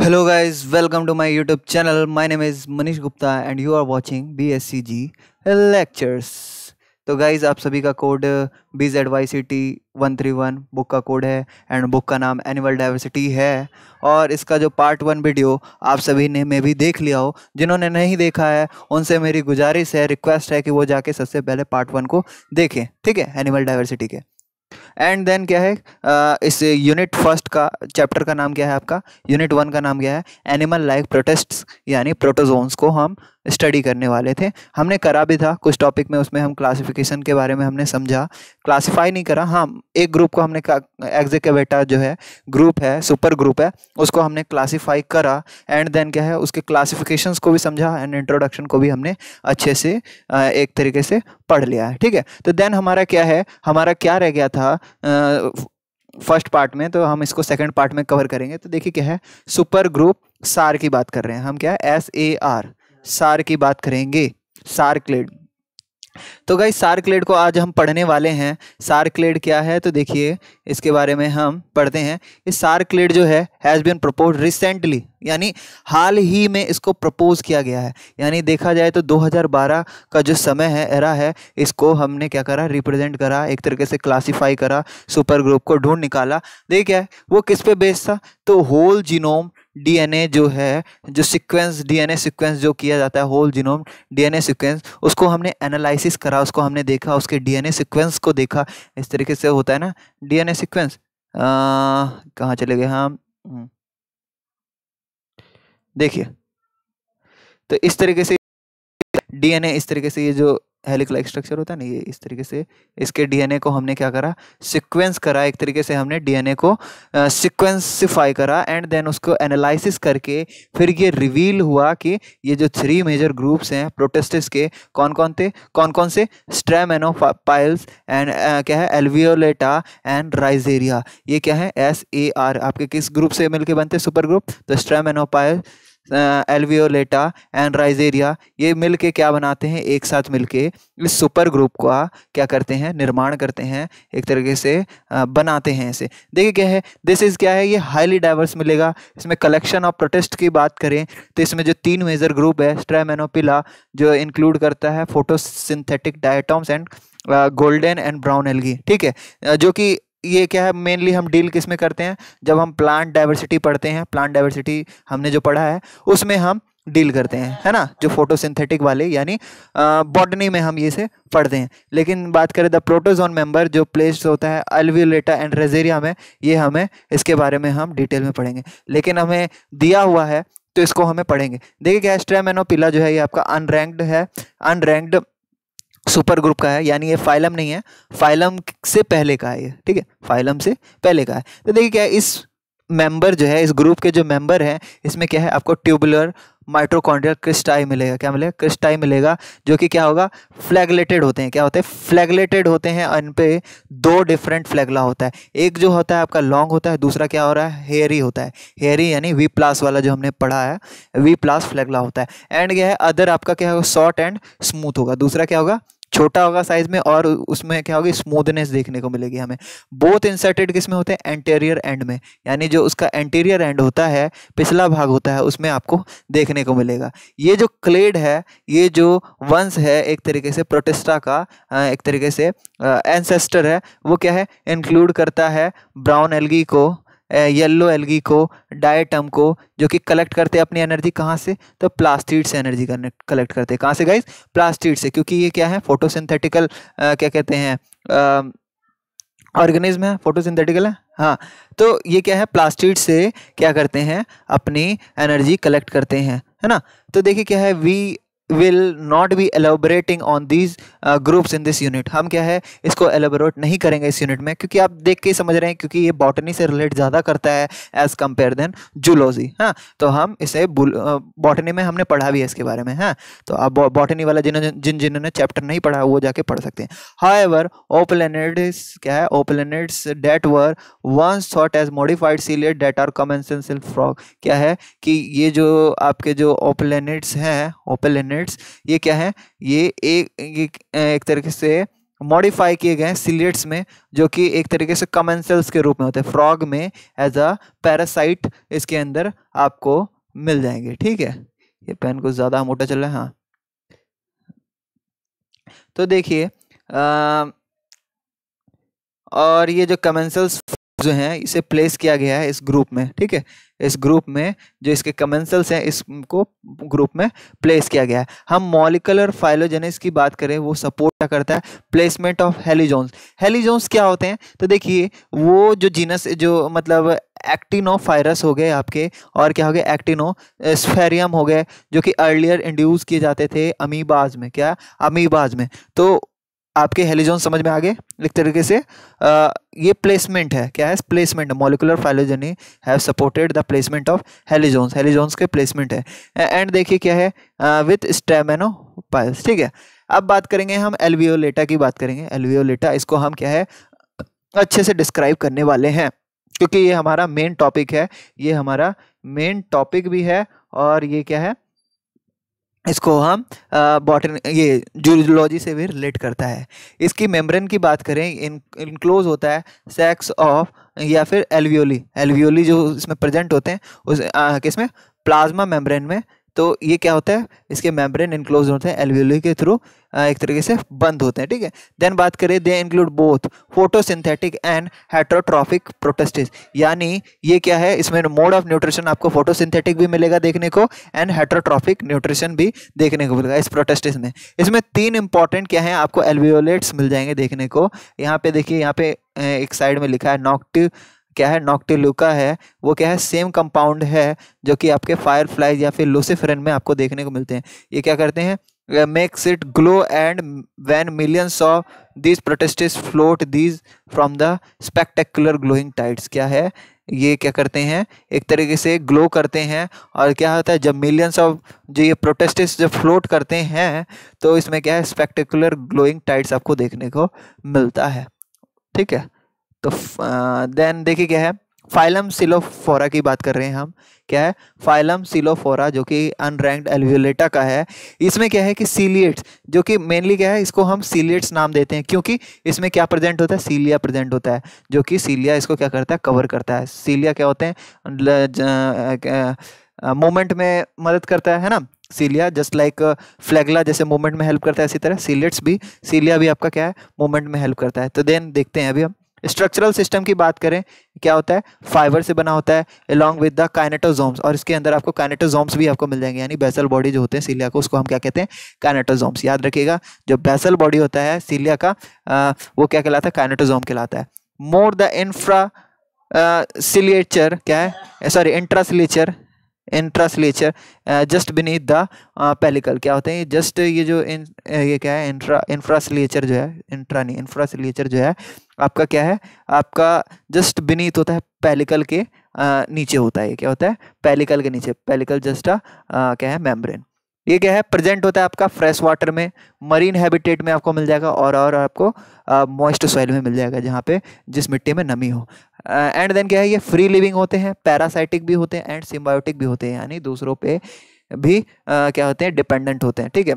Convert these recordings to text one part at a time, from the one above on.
Hello guys welcome to my YouTube channel my name is Manish Gupta and you are watching BSCG lectures तो guys आप सभी का code B Z Y C T one three one book का कोड है and book का नाम animal diversity है और इसका जो पार्ट वन वीडियो आप सभी ने मैं भी देख लिया हो जिन्होंने नहीं देखा है उनसे मेरी गुजारिश है रिक्वेस्ट है कि वो जाके सबसे पहले पार्ट वन को देखें ठीक है एनिमल डाइवर्सिटी के एंड देन क्या है इस यूनिट फर्स्ट का चैप्टर का नाम क्या है आपका यूनिट वन का नाम क्या है एनिमल लाइक प्रोटेस्ट यानी प्रोटोजोन्स को हम स्टडी करने वाले थे हमने करा भी था कुछ टॉपिक में उसमें हम क्लासिफिकेशन के बारे में हमने समझा क्लासिफाई नहीं करा हाँ एक ग्रुप को हमने एग्जीक्यूटिव जो है ग्रुप है सुपर ग्रुप है उसको हमने क्लासीफाई करा एंड देन क्या है उसके क्लासिफिकेशन को भी समझा एंड इंट्रोडक्शन को भी हमने अच्छे से एक तरीके से पढ़ लिया है ठीक है तो देन हमारा क्या है हमारा क्या रह गया था फर्स्ट पार्ट में तो हम इसको सेकंड पार्ट में कवर करेंगे तो देखिए क्या है सुपर ग्रुप सार की बात कर रहे हैं हम क्या है एस ए आर सार की बात करेंगे सार्कलेड तो गाई सार्कलेड को आज हम पढ़ने वाले हैं सार्कलेड क्या है तो देखिए इसके बारे में हम पढ़ते हैं ये सार्कलेड जो है हैज़ बीन प्रपोज रिसेंटली यानी हाल ही में इसको प्रपोज किया गया है यानी देखा जाए तो 2012 का जो समय है एरा है इसको हमने क्या करा रिप्रेजेंट करा एक तरीके से क्लासीफाई करा सुपर ग्रुप को ढूंढ निकाला देखिए वो किस पे बेस्ड था तो होल जीनोम डीएनए जो है जो सीक्वेंस डीएनए सीक्वेंस जो किया जाता है होल जीनोम डीएनए सीक्वेंस उसको हमने एनालिसिस करा उसको हमने देखा उसके डीएनए सीक्वेंस को देखा इस तरीके से होता है ना डीएनए सीक्वेंस कहाँ चले गए हम हम्म। देखिए तो इस तरीके से डीएनए इस तरीके से ये जो हेलिकल स्ट्रक्चर होता है ना ये इस तरीके से इसके डीएनए को हमने क्या करा सिक्वेंस करा एक तरीके से हमने डीएनए को सिक्वेंसिफाई करा एंड देन उसको एनालिसिस करके फिर ये रिवील हुआ कि ये जो थ्री मेजर ग्रुप्स हैं प्रोटेस्टिस के कौन कौन थे कौन कौन से स्ट्रेमेनोपाइल्स एंड क्या है एल्वियोलेटा एंड राइजेरिया ये क्या है एस ए आर आपके किस ग्रुप से मिलकर बनते सुपर ग्रुप तो स्ट्रेमेनोपाइल एलवियोलेटा एंड राइजेरिया ये मिल के क्या बनाते हैं एक साथ मिल के इस सुपर ग्रुप का क्या करते हैं निर्माण करते हैं एक तरीके से बनाते हैं इसे देखिए क्या है दिस इज़ क्या है ये हाईली डाइवर्स मिलेगा इसमें कलेक्शन ऑफ प्रोटेस्ट की बात करें तो इसमें जो तीन मेजर ग्रुप है स्ट्रेमेनोपिला जो इंक्लूड करता है photosynthetic diatoms and golden and brown algae ठीक है जो कि ये क्या है मेनली हम डील किस में करते हैं जब हम प्लांट डाइवर्सिटी पढ़ते हैं प्लांट डाइवर्सिटी हमने जो पढ़ा है उसमें हम डील करते हैं है ना जो फोटोसिंथेटिक वाले यानी बॉटनी में हम ये से पढ़ते हैं लेकिन बात करें द प्रोटोजोन मेंबर जो प्लेस होता है अल्वियोलेटा एंड रेजेरिया में ये हमें इसके बारे में हम डिटेल में पढ़ेंगे लेकिन हमें दिया हुआ है तो इसको हमें पढ़ेंगे देखिए क्या स्ट्रेमेनोपिला जो है ये आपका अनरैंक्ड है अनरैंक्ड सुपर ग्रुप का है यानी ये फाइलम नहीं है फाइलम से पहले का है ये ठीक है फाइलम से पहले का है तो देखिए क्या है इस मेंबर जो है इस ग्रुप के जो मेंबर हैं इसमें क्या है आपको ट्यूबुलर माइट्रोकॉन्ड्रियल क्रिस्टाई मिलेगा क्या मिलेगा क्रिस्टाई मिलेगा जो कि क्या होगा फ्लैगलेटेड होते हैं क्या होते हैं फ्लैगलेटेड होते हैं इन पे दो डिफरेंट फ्लैगला होता है एक जो होता है आपका लॉन्ग होता है दूसरा क्या हो रहा है हेयरी होता है हेयरी यानी वी प्लास वाला जो हमने पढ़ा है वी प्लास फ्लैगला होता है एंड क्या है अदर आपका क्या होगा शॉर्ट एंड स्मूथ होगा दूसरा क्या होगा छोटा होगा साइज में और उसमें क्या होगी स्मूथनेस देखने को मिलेगी हमें बोथ इंसर्टेड किसमें होते हैं एंटेरियर एंड में यानी जो उसका एंटेरियर एंड होता है पिछला भाग होता है उसमें आपको देखने को मिलेगा ये जो क्लेड है ये जो वंश है एक तरीके से प्रोटेस्टा का एक तरीके से एंसेस्टर है वो क्या है इंक्लूड करता है ब्राउन एलगी को येलो एलगी को डायटम को जो कि कलेक्ट करते हैं अपनी एनर्जी कहाँ से तो प्लास्टिड से एनर्जी कलेक्ट करते हैं कहाँ से गाइज प्लास्टिड से क्योंकि ये क्या है फोटोसिंथेटिकल क्या कहते हैं ऑर्गेनिज्म है फोटोसिंथेटिकल है हाँ तो ये क्या है प्लास्टिड से क्या करते हैं अपनी एनर्जी कलेक्ट करते हैं है ना तो देखिए क्या है we will not be elaborating on these groups in this unit हम क्या है इसको एलोबरेट नहीं करेंगे इस यूनिट में क्योंकि आप देख के समझ रहे हैं क्योंकि ये बॉटनी से रिलेट ज़्यादा करता है एज कम्पेयर देन जूलॉजी हाँ तो हम इसे बॉटनी में हमने पढ़ा भी है इसके बारे में हाँ तो आप बॉटनी वाला जिन्होंने जिन जिन्होंने चैप्टर नहीं पढ़ा वो जाके पढ़ सकते हैं हाउ एवर ओपलेनेड्स क्या है opalinids that were once thought as modified ciliates that are common सेंसिल फ्रॉग क्या है कि ये जो आपके जो ओपलेनेट्स हैं ओपलेनेट कोऑर्डिनेट्स ये क्या है ये एक एक, एक तरीके से मॉडिफाई किए गए हैं सिलेट्स में जो कि एक तरीके से कमेंसल्स के रूप में होते हैं फ्रॉग में एज अ पैरासाइट इसके अंदर आपको मिल जाएंगे ठीक है ये पेन को ज़्यादा मोटा चल रहा है हाँ तो देखिए और ये जो कमेंसल्स जो हैं इसे प्लेस किया गया है इस ग्रुप में ठीक है इस ग्रुप में जो इसके कमेंसल्स हैं इसको ग्रुप में प्लेस किया गया है हम मॉलिकुलर फाइलोजेनिस की बात करें वो सपोर्ट क्या करता है प्लेसमेंट ऑफ हेलीजोन्स हेलीजोन्स क्या होते हैं तो देखिए वो जो जीनस जो मतलब एक्टिनो फायरस हो गए आपके और क्या हो गए एक्टिनो स्फेरियम हो गए जो कि अर्लियर इंड्यूस किए जाते थे अमीबाज में क्या अमीबाज में तो आपके हेलीजोन समझ में आ गए एक तरीके से आ, ये प्लेसमेंट है क्या है placement molecular phylogeny have supported the placement of heliozoans heliozoans के प्लेसमेंट है एंड देखिए क्या है विथ स्टेमेनो पाइल्स ठीक है अब बात करेंगे हम एलवियोलेटा की बात करेंगे एलवियोलेटा इसको हम क्या है अच्छे से डिस्क्राइब करने वाले हैं क्योंकि ये हमारा मेन टॉपिक है ये हमारा मेन टॉपिक भी है और ये क्या है इसको हम बॉटन ये जूलॉजी से भी रिलेट करता है इसकी मेम्ब्रेन की बात करें इन इनक्लोज होता है सेक्स ऑफ या फिर एलवियोली एलवियोली जो इसमें प्रेजेंट होते हैं उस किसमें प्लाज्मा मेम्ब्रेन में तो ये क्या होता है इसके मेम्ब्रेन इनक्लोज होते हैं एलवियोली के थ्रू एक तरीके से बंद होते हैं ठीक है देन बात करें they include both photosynthetic and heterotrophic protists यानी ये क्या है इसमें मोड ऑफ न्यूट्रिशन आपको फोटोसिंथेटिक भी मिलेगा देखने को एंड हेट्रोट्रॉफिक न्यूट्रिशन भी देखने को मिलेगा इस प्रोटेस्टिस में इसमें तीन इंपॉर्टेंट क्या है आपको एलवियोलेट्स मिल जाएंगे देखने को यहाँ पे देखिए यहाँ पे एक साइड में लिखा है नॉक्टिव क्या है नॉक्टिलुका है वो क्या है सेम कंपाउंड है जो कि आपके फायर फ्लाइज या फिर लूसीफरन में आपको देखने को मिलते हैं ये क्या करते हैं makes it glow and when millions of these protists float these from the spectacular glowing tides क्या है ये क्या करते हैं एक तरीके से ग्लो करते हैं और क्या होता है जब मिलियंस ऑफ जो ये प्रोटेस्टिस जब फ्लोट करते हैं तो इसमें क्या है स्पेक्टेकुलर ग्लोइंग टाइट्स आपको देखने को मिलता है ठीक है तो देन देखिए क्या है फाइलम सिलोफोरा की बात कर रहे हैं हम क्या है फाइलम सिलोफोरा जो कि अनरैंक्ड एल्वियोलेटा का है इसमें क्या है कि सीलिएट्स जो कि मेनली क्या है इसको हम सीलिएट्स नाम देते हैं क्योंकि इसमें क्या प्रेजेंट होता है सीलिया प्रेजेंट होता है जो कि सीलिया इसको क्या करता है कवर करता है सीलिया क्या होते हैं मोमेंट में मदद करता है है ना सीलिया जस्ट लाइक फ्लैगला जैसे मूवमेंट में हेल्प करता है इसी तरह सीलियट्स भी सीलिया भी आपका क्या है मूवमेंट में हेल्प करता है तो देन देखते हैं अभी हम स्ट्रक्चरल सिस्टम की बात करें क्या होता है फाइबर से बना होता है अलॉन्ग विद द काइनेटोजोम्स और इसके अंदर आपको काइनेटोजोम्स भी आपको मिल जाएंगे यानी बेसल बॉडी जो होते हैं सीलिया को उसको हम क्या कहते हैं काइनेटोजोम्स याद रखिएगा जो बेसल बॉडी होता है सीलिया का आ, वो क्या कहलाता है काइनेटोजोम कहलाता है मोर द इंफ्रा सिलियचर क्या है sorry intraciliature intraciliature just beneath the pellicle क्या होते हैं जस्ट ये जो इन uh, ये क्या है इंट्रा इंफ्रासलेचर जो है इंट्रा नहीं इंफ्रासलेचर जो है आपका क्या है आपका जस्ट बीनीथ होता है पेलिकल के आ, uh, नीचे होता है क्या होता है पेलिकल के नीचे पेलिकल जस्ट आ, क्या है मेम्ब्रेन ये क्या है प्रेजेंट होता है आपका फ्रेश वाटर में मरीन हैबिटेट में आपको मिल जाएगा और और आपको मॉइस्ट uh, सॉइल में मिल जाएगा जहाँ पे जिस मिट्टी में नमी हो एंड uh, देन क्या है ये फ्री लिविंग होते हैं पैरासाइटिक भी होते हैं एंड सिम्बायोटिक भी होते हैं यानी दूसरों पे भी uh, क्या होते हैं डिपेंडेंट होते हैं ठीक है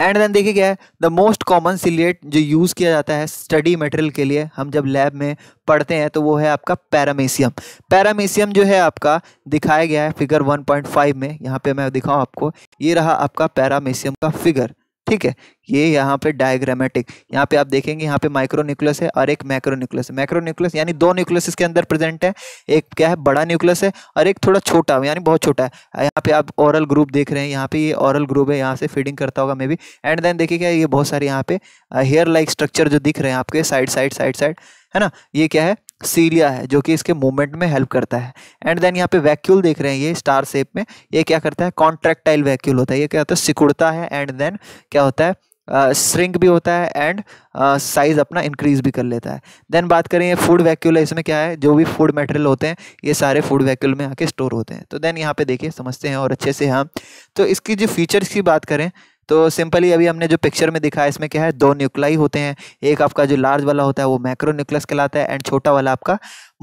एंड देन देखिए क्या है द मोस्ट कॉमन सिलेट जो यूज़ किया जाता है स्टडी मटेरियल के लिए हम जब लैब में पढ़ते हैं तो वो है आपका पैरामेसियम पैरामेसियम जो है आपका दिखाया गया है फिगर 1.5 में यहाँ पे मैं दिखाऊँ आपको ये रहा आपका पैरामीशियम का फिगर ठीक है ये यहाँ पे डायग्रामेटिक यहाँ पे आप देखेंगे यहाँ पे माइक्रो न्यूक्लियस है और एक मैक्रो न्यूक्लियस मैक्रो न्यूक्लियस यानी दो न्यूक्लियस के अंदर प्रेजेंट है एक क्या है बड़ा न्यूक्लियस है और एक थोड़ा छोटा यानी बहुत छोटा है यहाँ पे आप ओरल ग्रुप देख रहे हैं यहाँ पे ये ओरल ग्रुप है यहाँ से फीडिंग करता होगा मे बी एंड देन देखिए क्या ये बहुत सारे यहाँ पे हेयर लाइक स्ट्रक्चर जो दिख रहे हैं आपके साइड साइड साइड साइड है ना ये क्या है सीलिया है जो कि इसके मूवमेंट में हेल्प करता है एंड देन यहाँ पे वैक्यूल देख रहे हैं ये स्टार शेप में ये क्या करता है कॉन्ट्रैक्टाइल वैक्यूल होता है ये क्या होता है सिकुड़ता है एंड देन क्या होता है श्रिंक uh, भी होता है एंड साइज़ uh, अपना इंक्रीज भी कर लेता है देन बात करें ये फूड वैक्यूल है इसमें क्या है जो भी फूड मटेरियल होते हैं ये सारे फूड वैक्यूल में आके स्टोर होते हैं तो देन यहाँ पे देखिए समझते हैं और अच्छे से हम हाँ। तो इसकी जो फीचर्स की बात करें तो सिंपली अभी हमने जो पिक्चर में दिखा है इसमें क्या है दो न्यूक्लाई होते हैं एक आपका जो लार्ज वाला होता है वो मैक्रो न्यूक्लियस कहलाता है एंड छोटा वाला आपका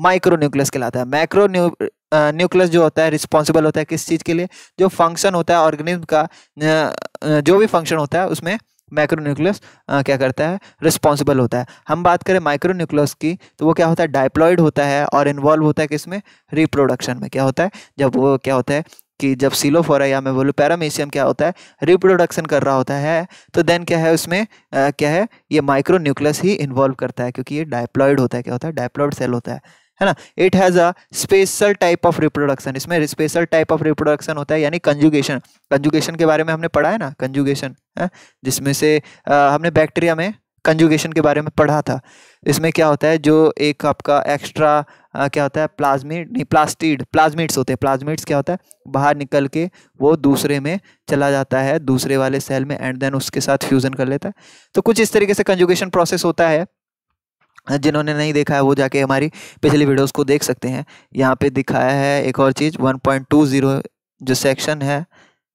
माइक्रो न्यूक्लियस कहलाता है मैक्रो न्यू न्यूक्लियस जो होता है रिस्पॉन्सिबल होता है किस चीज़ के लिए जो फंक्शन होता है ऑर्गेनिज्म का जो भी फंक्शन होता है उसमें माइक्रो न्यूक्लियस क्या करता है रिस्पॉन्सिबल होता है हम बात करें माइक्रो न्यूक्लियस की तो वो क्या होता है डाइप्लॉइड होता है और इन्वॉल्व होता है किसमें रिप्रोडक्शन में क्या होता है जब वो क्या होता है कि जब सीलोफोरा या मैं बोलूँ पैरामीशियम क्या होता है रिप्रोडक्शन कर रहा होता है तो देन क्या है उसमें आ, क्या है ये माइक्रो न्यूक्लियस ही इन्वॉल्व करता है क्योंकि ये डायप्लॉयड होता है क्या होता है डायप्लॉयड सेल होता है है ना it has a special type of reproduction इसमें स्पेशल टाइप ऑफ रिप्रोडक्शन होता है यानी कंजुगेशन कंजुगेशन के बारे में हमने पढ़ा है ना कंजुगेशन है जिसमें से आ, हमने बैक्टीरिया में कंजुगेशन के बारे में पढ़ा था इसमें क्या होता है जो एक आपका एक्स्ट्रा आ, क्या होता है प्लाज्मिड नहीं प्लास्टिड प्लाज्मिड्स होते हैं प्लाज्मिड्स क्या होता है बाहर निकल के वो दूसरे में चला जाता है दूसरे वाले सेल में एंड देन उसके साथ फ्यूज़न कर लेता है तो कुछ इस तरीके से कंजुगेशन प्रोसेस होता है जिन्होंने नहीं देखा है वो जाके हमारी पिछली वीडियोस को देख सकते हैं यहाँ पे दिखाया है एक और चीज़ जीरो जो सेक्शन है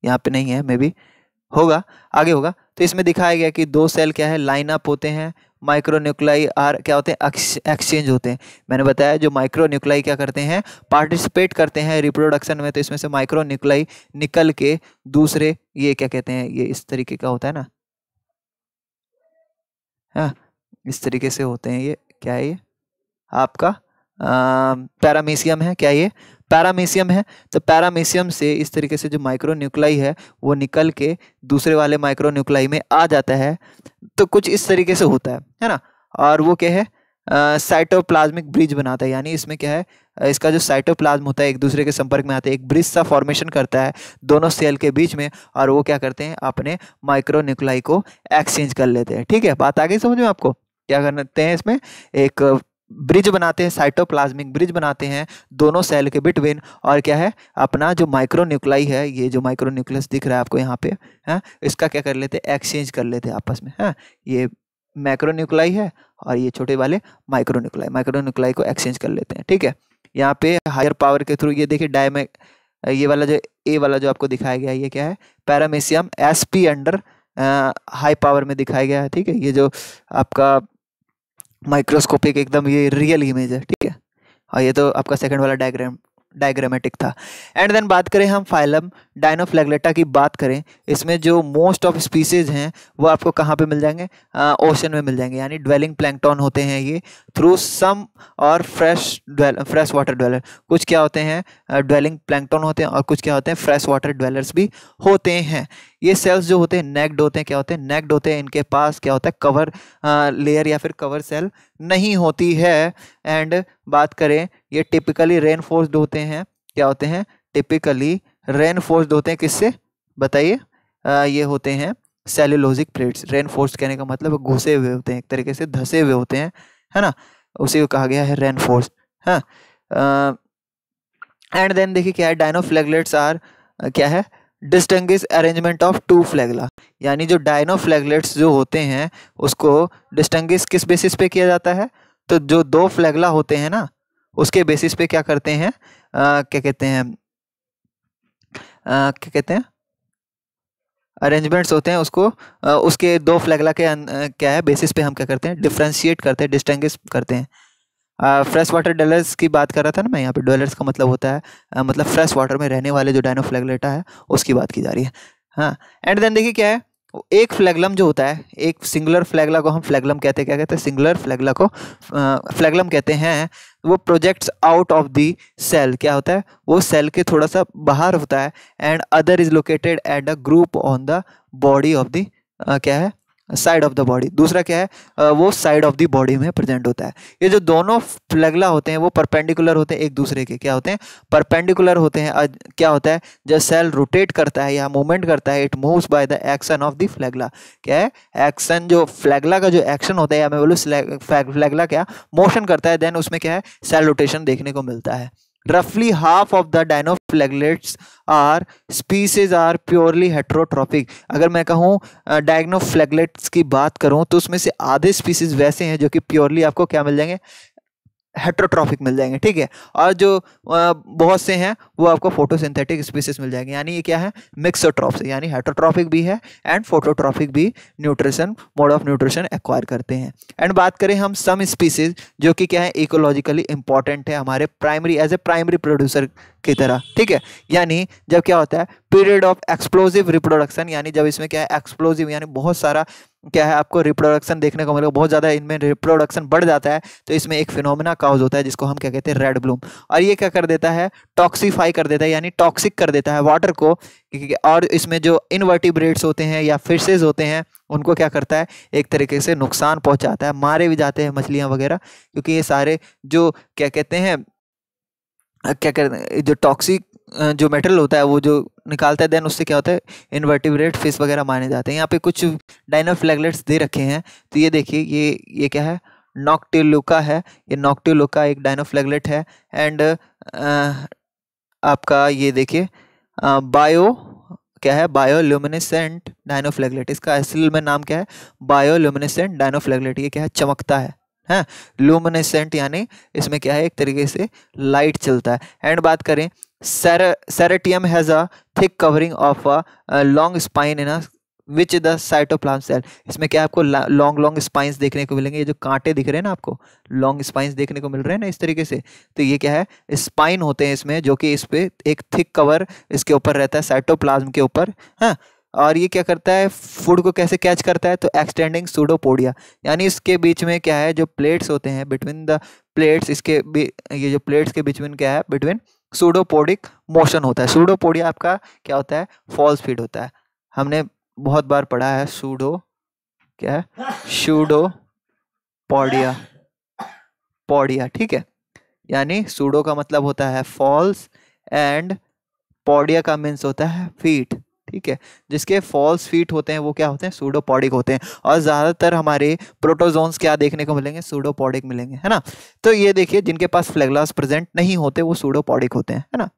यहाँ पे नहीं है मे बी होगा आगे होगा तो इसमें दिखाया गया कि दो सेल क्या है लाइन अप होते हैं माइक्रोन्यूक्लाई आर क्या होते हैं एक्सचेंज होते हैं मैंने बताया जो माइक्रोन्यूक्लाई क्या करते हैं पार्टिसिपेट करते हैं रिप्रोडक्शन में तो इसमें से माइक्रोन्यूक्लाई निकल के दूसरे ये क्या कहते हैं ये इस तरीके का होता है ना हाँ इस तरीके से होते हैं ये क्या है ये आपका पैरामीसियम है क्या ये पैरामीसियम है तो पैरामीशियम से इस तरीके से जो माइक्रो न्यूक्लाई है वो निकल के दूसरे वाले माइक्रो न्यूक्लाई में आ जाता है तो कुछ इस तरीके से होता है है ना और वो क्या है साइटोप्लाज्मिक ब्रिज बनाता है यानी इसमें क्या है इसका जो साइटोप्लाज्म होता है एक दूसरे के संपर्क में आता है एक ब्रिज सा फॉर्मेशन करता है दोनों सेल के बीच में और वो क्या करते हैं अपने माइक्रोन्यूक्लाई को एक्सचेंज कर लेते हैं ठीक है बात आगे समझ में आपको क्या करते हैं इसमें एक ब्रिज बनाते हैं साइटोप्लाज्मिक ब्रिज बनाते हैं दोनों सेल के बिटवीन और क्या है अपना जो माइक्रो न्यूक्लाई है ये जो माइक्रो न्यूक्लियस दिख रहा है आपको यहाँ पे है हाँ, इसका क्या कर लेते हैं एक्सचेंज कर लेते हैं आपस में है हाँ, ये मैक्रो न्यूक्लाई है और ये छोटे वाले माइक्रो न्यूक्लाई माइक्रो न्यूक्लाई को एक्सचेंज कर लेते हैं ठीक है यहाँ पे हायर पावर के थ्रू ये देखिए डायमे ये वाला जो ए वाला जो आपको दिखाया गया है ये क्या है paramecium S P under high power में दिखाया गया है ठीक है ये जो आपका माइक्रोस्कोपिक एकदम ये रियल इमेज है ठीक है और हाँ, ये तो आपका सेकंड वाला डायग्राम डायग्रामेटिक था एंड देन बात करें हम फाइलम डायनोफ्लैगलेटा की बात करें इसमें जो मोस्ट ऑफ स्पीसीज हैं वो आपको कहाँ पे मिल जाएंगे ओशन में मिल जाएंगे यानी ड्वेलिंग प्लैंकटॉन होते हैं ये थ्रू सम और फ्रेश फ्रेश वाटर ड्वेलर कुछ क्या होते हैं ड्वेलिंग प्लैंकटॉन होते हैं और कुछ क्या होते हैं फ्रेश वाटर ड्वेलर्स भी होते हैं ये सेल्स जो होते हैं नेक्ड होते हैं क्या होते हैं नेक्ड होते हैं इनके पास क्या होता है कवर लेयर या फिर कवर सेल नहीं होती है एंड बात करें ये टिपिकली रेन होते हैं क्या होते हैं टिपिकली रेन होते हैं किससे बताइए ये होते हैं सेलुलोजिक प्लेट्स रेन फोर्स कहने का मतलब घुसे हुए होते हैं एक तरीके से धसे हुए होते हैं है ना उसी को कहा गया है रेन फोर्स है एंड देन देखिए क्या है डायनो फ्लैगलेट्स आर क्या है distinguish arrangement of two flagella यानी जो डायनो फ्लैगलेट्स जो होते हैं उसको डिस्टिंग्विश किस बेसिस पे किया जाता है तो जो दो फ्लैगला होते हैं ना उसके बेसिस पे क्या करते हैं आ, क्या कहते हैं आ, क्या कहते हैं अरेंजमेंट्स होते हैं उसको आ, उसके दो फ्लैगला के आ, क्या है बेसिस पे हम क्या करते हैं डिफ्रेंशिएट करते हैं डिस्टिंग्विश करते हैं फ्रेश वाटर डेलर्स की बात कर रहा था ना मैं यहाँ पे डेलर्स का मतलब होता है आ, मतलब फ्रेश वाटर में रहने वाले जो डायनो फ्लैगलेटा है उसकी बात की जा रही है हाँ एंड देन देखिए क्या है एक फ्लैगलम जो होता है एक सिंगुलर फ्लैगला को हम फ्लैगलम कहते हैं क्या कहते हैं सिंगुलर फ्लैगला को फ्लैगलम कहते हैं वो projects out of the cell क्या होता है वो सेल के थोड़ा सा बाहर होता है and other is located at a group on the body of the क्या है साइड ऑफ द बॉडी दूसरा क्या है वो साइड ऑफ द बॉडी में प्रेजेंट होता है ये जो दोनों फ्लैगला होते हैं वो परपेंडिकुलर होते हैं एक दूसरे के क्या होते हैं परपेंडिकुलर होते हैं क्या होता है जब सेल रोटेट करता है या मूवमेंट करता है it moves by the action of the flagella क्या है एक्शन जो फ्लैगला का जो एक्शन होता है या मैं बोलूँ फ्लैगला क्या मोशन करता है देन उसमें क्या है सेल रोटेशन देखने को मिलता है roughly half of the dinoflagellates are species are purely heterotrophic अगर मैं कहूँ डायग्नोफ्लैगलेट्स की बात करूँ तो उसमें से आधे स्पीसीज वैसे हैं जो कि प्योरली आपको क्या मिल जाएंगे हेट्रोट्रॉफिक मिल जाएंगे ठीक है और जो बहुत से हैं वो आपको फोटोसिंथेटिक स्पीसीज मिल जाएंगे यानी ये क्या है मिक्सोट्रॉफ्स यानी हेट्रोट्रॉफिक भी है एंड फोटोट्रॉफिक भी nutrition mode of nutrition acquire करते हैं एंड बात करें हम सम स्पीसीज जो कि क्या है इकोलॉजिकली इंपॉर्टेंट है हमारे primary as a primary producer की तरह ठीक है यानी जब क्या होता है पीरियड ऑफ एक्सप्लोजिव रिप्रोडक्शन यानी जब इसमें क्या है एक्सप्लोजिव यानी बहुत सारा क्या है आपको रिप्रोडक्शन देखने को मिलेगा बहुत ज़्यादा इनमें रिप्रोडक्शन बढ़ जाता है तो इसमें एक फिनोमिना काउज होता है जिसको हम क्या कहते हैं रेड ब्लूम और ये क्या कर देता है टॉक्सीफाई कर देता है यानी टॉक्सिक कर देता है वाटर को और इसमें जो इनवर्टिब्रेड्स होते हैं या फिशेज होते हैं उनको क्या करता है एक तरीके से नुकसान पहुंचाता है मारे भी जाते हैं मछलियाँ वगैरह क्योंकि ये सारे जो क्या कहते हैं क्या कहते जो टॉक्सिक जो मेटल होता है वो जो निकालता है देन उससे क्या होता है इन्वर्टिवरेट फिश वगैरह माने जाते हैं यहाँ पे कुछ डाइनोफ्लैगलेट्स दे रखे हैं तो ये देखिए ये ये क्या है नॉकटिलुका है ये नॉकटिलुका एक डाइनोफ्लैगलेट है एंड आपका ये देखिए बायो क्या है बायोल्यूमिनेसेंट डाइनोफ्लैगलेट इसका असल में नाम क्या है बायोल्यूमिनेसेंट डाइनोफ्लैगलेट ये क्या है चमकता है है हाँ, लूमिनेसेंट यानी इसमें क्या है एक तरीके से लाइट चलता है एंड बात करें sir ceratium has a thick covering of a long spine in a which the cytoplasm cell इसमें क्या आपको लॉन्ग लॉन्ग स्पाइंस देखने को मिलेंगे ये जो कांटे दिख रहे हैं ना आपको लॉन्ग स्पाइंस देखने को मिल रहे हैं ना इस तरीके से तो ये क्या है स्पाइन होते हैं इसमें जो कि इस पर एक थिक कवर इसके ऊपर रहता है साइटोप्लाज्म के ऊपर हाँ और ये क्या करता है फूड को कैसे कैच करता है तो एक्सटेंडिंग सूडोपोडिया यानी इसके बीच में क्या है जो प्लेट्स होते हैं बिटवीन द प्लेट्स इसके ये जो प्लेट्स के बीच में क्या है बिटवीन सूडोपोडिक मोशन होता है सूडोपोडिया आपका क्या होता है फॉल्स फीड होता है हमने बहुत बार पढ़ा है सूडो क्या है शूडो पौडिया पॉडिया ठीक है यानी सूडो का मतलब होता है फॉल्स एंड पौडिया का मीन्स होता है फीट ठीक है जिसके फॉल्स फीट होते हैं वो क्या होते हैं सूडोपॉडिक होते हैं और ज़्यादातर हमारे प्रोटोजोन्स क्या देखने को मिलेंगे सूडोपॉडिक मिलेंगे है ना तो ये देखिए जिनके पास फ्लेगलास प्रेजेंट नहीं होते वो सूडोपॉडिक होते हैं है ना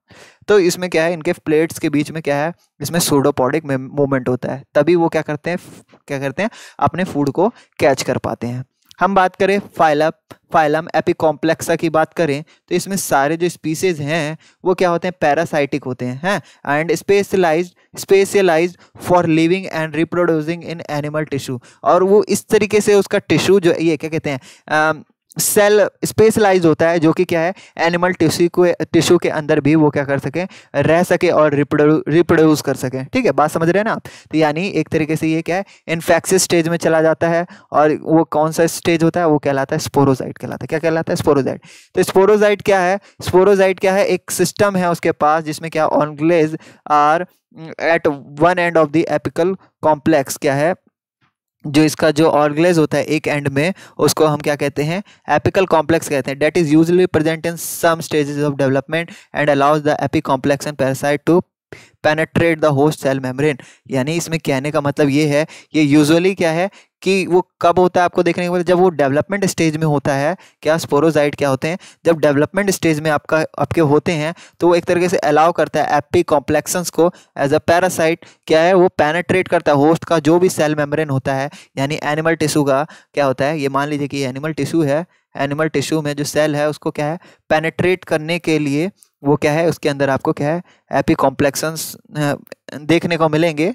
तो इसमें क्या है इनके प्लेट्स के बीच में क्या है इसमें सूडोपॉडिक मूवमेंट होता है तभी वो क्या करते हैं क्या करते हैं अपने फूड को कैच कर पाते हैं हम बात करें फाइलम फाइलम एपिकॉम्प्लेक्सा की बात करें तो इसमें सारे जो स्पीसीज हैं वो क्या होते हैं पैरासाइटिक होते हैं हैं and specialize specialize for living and reproducing in animal tissue और वो इस तरीके से उसका टिश्यू जो ये क्या कहते हैं सेल स्पेशलाइज होता है जो कि क्या है एनिमल टिश्यू के टिश्यू के अंदर भी वो क्या कर सकें रह सके और रिप्रोड्यू रिप्रोड्यूस कर सकें ठीक है बात समझ रहे हैं ना आप तो यानी एक तरीके से ये क्या है इन्फेक्सिस स्टेज में चला जाता है और वो कौन सा स्टेज होता है वो कहलाता है स्पोरोजाइट कहलाता है क्या कहलाता है स्पोरोजाइट तो स्पोरोजाइट क्या है स्पोरोजाइट क्या है एक सिस्टम है उसके पास जिसमें क्या organelles are at one end of the apical complex क्या है जो इसका जो ऑर्गलेज होता है एक एंड में उसको हम क्या कहते हैं एपिकल कॉम्प्लेक्स कहते हैं that is usually present in some stages of development and allows the apical complex and parasite to penetrate the host cell membrane यानी इसमें कहने का मतलब ये है ये यूजुअली क्या है कि वो कब होता है आपको देखने को मिलता जब वो डेवलपमेंट स्टेज में होता है क्या स्पोरोजाइट क्या होते हैं जब डेवलपमेंट स्टेज में आपका आपके होते हैं तो वो एक तरीके से अलाउ करता है एप्पी कॉम्प्लेक्सन्स को एज अ पैरासाइट क्या है वो पेनेट्रेट करता है होस्ट का जो भी सेल मेम्ब्रेन होता है यानी एनिमल टिश्यू का क्या होता है ये मान लीजिए कि एनिमल टिश्यू है एनिमल टिश्यू में जो सेल है उसको क्या है पेनेट्रेट करने के लिए वो क्या है उसके अंदर आपको क्या है एपी कॉम्प्लेक्सन्स देखने को मिलेंगे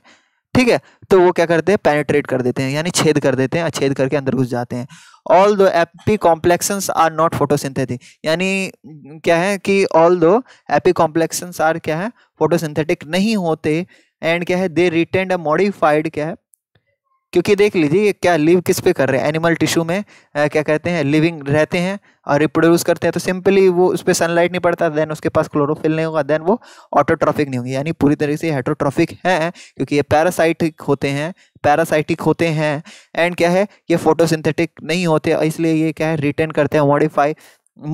ठीक है तो वो क्या करते हैं पेनिट्रेट कर देते हैं यानी छेद कर देते हैं छेद करके अंदर घुस जाते हैं although apicomplexans are not photosynthetic यानी क्या है कि all although apicomplexans are क्या है फोटोसिंथेटिक नहीं होते एंड क्या है दे रिटेंड अ मॉडिफाइड क्या है क्योंकि देख लीजिए क्या लिव किस पे कर रहे हैं एनिमल टिश्यू में आ, क्या कहते हैं लिविंग रहते हैं और रिप्रोड्यूस करते हैं तो सिंपली वो उस पर सनलाइट नहीं पड़ता देन उसके पास क्लोरोफिल नहीं होगा देन वो ऑटोट्रॉफिक नहीं होगी यानी पूरी तरीके से हेट्रोट्रॉफिक है क्योंकि ये पैरासाइटिक होते हैं पैरासाइटिक होते हैं एंड क्या है ये फोटोसिंथेटिक नहीं होते इसलिए ये क्या है रिटर्न करते हैं मॉडिफाई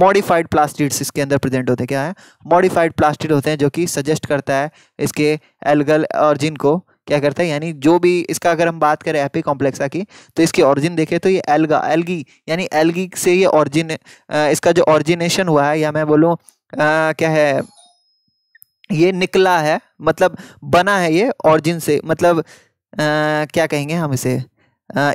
मॉडिफाइड प्लास्टिड्स इसके अंदर प्रेजेंट होते हैं क्या है मॉडिफाइड प्लास्टिड होते हैं जो कि सजेस्ट करता है इसके एल्गल और जिनको क्या करता है यानी जो भी इसका अगर हम बात करें एपी कॉम्प्लेक्सा की तो इसकी ऑरिजिन देखें तो ये एल्गा एल्गी यानी एल्गी से ये ऑरिजिन इसका जो ऑरिजिनेशन हुआ है या मैं बोलूँ क्या है ये निकला है मतलब बना है ये ऑरिजिन से मतलब आ, क्या कहेंगे हम इसे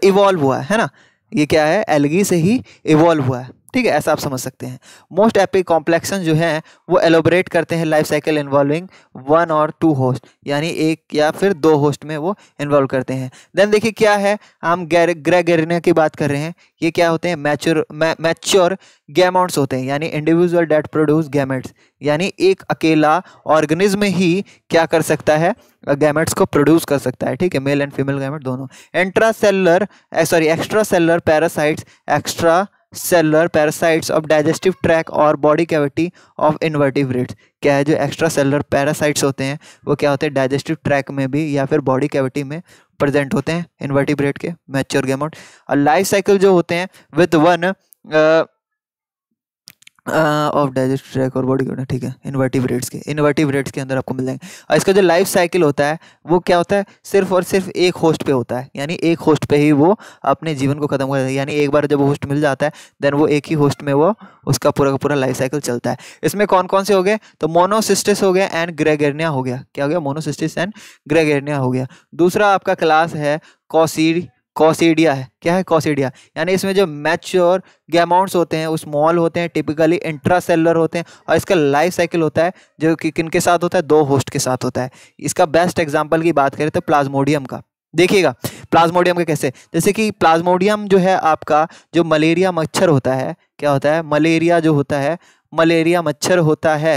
इवॉल्व हुआ है ना ये क्या है एलगी से ही इवॉल्व हुआ है ठीक है ऐसा आप समझ सकते हैं मोस्ट एपिक कॉम्प्लेक्सन जो है वो एलोबरेट करते हैं लाइफ साइकिल इन्वॉल्विंग वन और टू होस्ट यानी एक या फिर दो होस्ट में वो इन्वॉल्व करते हैं देन देखिए क्या है हम ग्रेगेरिना की बात कर रहे हैं ये क्या होते हैं मैच्योर मैच्योर गैमाउंट्स होते हैं यानी इंडिविजुअल डेट प्रोड्यूस गैमेट्स यानी एक अकेला ऑर्गेनिज्म ही क्या कर सकता है गैमेट्स को प्रोड्यूस कर सकता है ठीक है मेल एंड फीमेल गैमेट दोनों intracellular sorry extracellular parasites extracellular parasites of digestive tract और बॉडी कैविटी ऑफ इन्वर्टिब्रेट्स क्या है जो एक्स्ट्रा सेलर पैरासाइट्स होते हैं वो क्या होते हैं डाइजेस्टिव ट्रैक में भी या फिर बॉडी कैविटी में प्रेजेंट होते हैं इन्वर्टिब्रेट के मैच्योर गेमोट और लाइफ साइकिल जो होते हैं with one of digest tract और बॉडी ना ठीक है इन्वर्टिव रेट्स के इन्वर्टिव रेट्स के अंदर आपको मिल जाएंगे और इसका जो लाइफ साइकिल होता है वो क्या होता है सिर्फ और सिर्फ एक होस्ट पे होता है यानी एक होस्ट पे ही वो अपने जीवन को खत्म करता है यानी एक बार जब होस्ट मिल जाता है देन वो एक ही होस्ट में वो उसका पूरा का पूरा लाइफ साइकिल चलता है इसमें कौन कौन से हो गए तो मोनोसिस्टिस हो गया एंड ग्रेगेरनिया हो गया क्या हो गया मोनोसिस्टिस एंड ग्रेगेरनिया हो गया दूसरा आपका क्लास है कॉसीड कॉसीडिया है क्या है कॉसीडिया यानी इसमें जो मैच्योर गैमाउंट्स होते हैं उस मॉल होते हैं टिपिकली इंट्रासेलर होते हैं और इसका लाइफ साइकिल होता है जो कि किन के साथ होता है दो होस्ट के साथ होता है इसका बेस्ट एग्जाम्पल की बात करें तो प्लाज्मोडियम का देखिएगा प्लाज्मोडियम का कैसे जैसे कि प्लाज्मोडियम जो है आपका जो मलेरिया मच्छर होता है क्या होता है मलेरिया जो होता है मलेरिया मच्छर होता है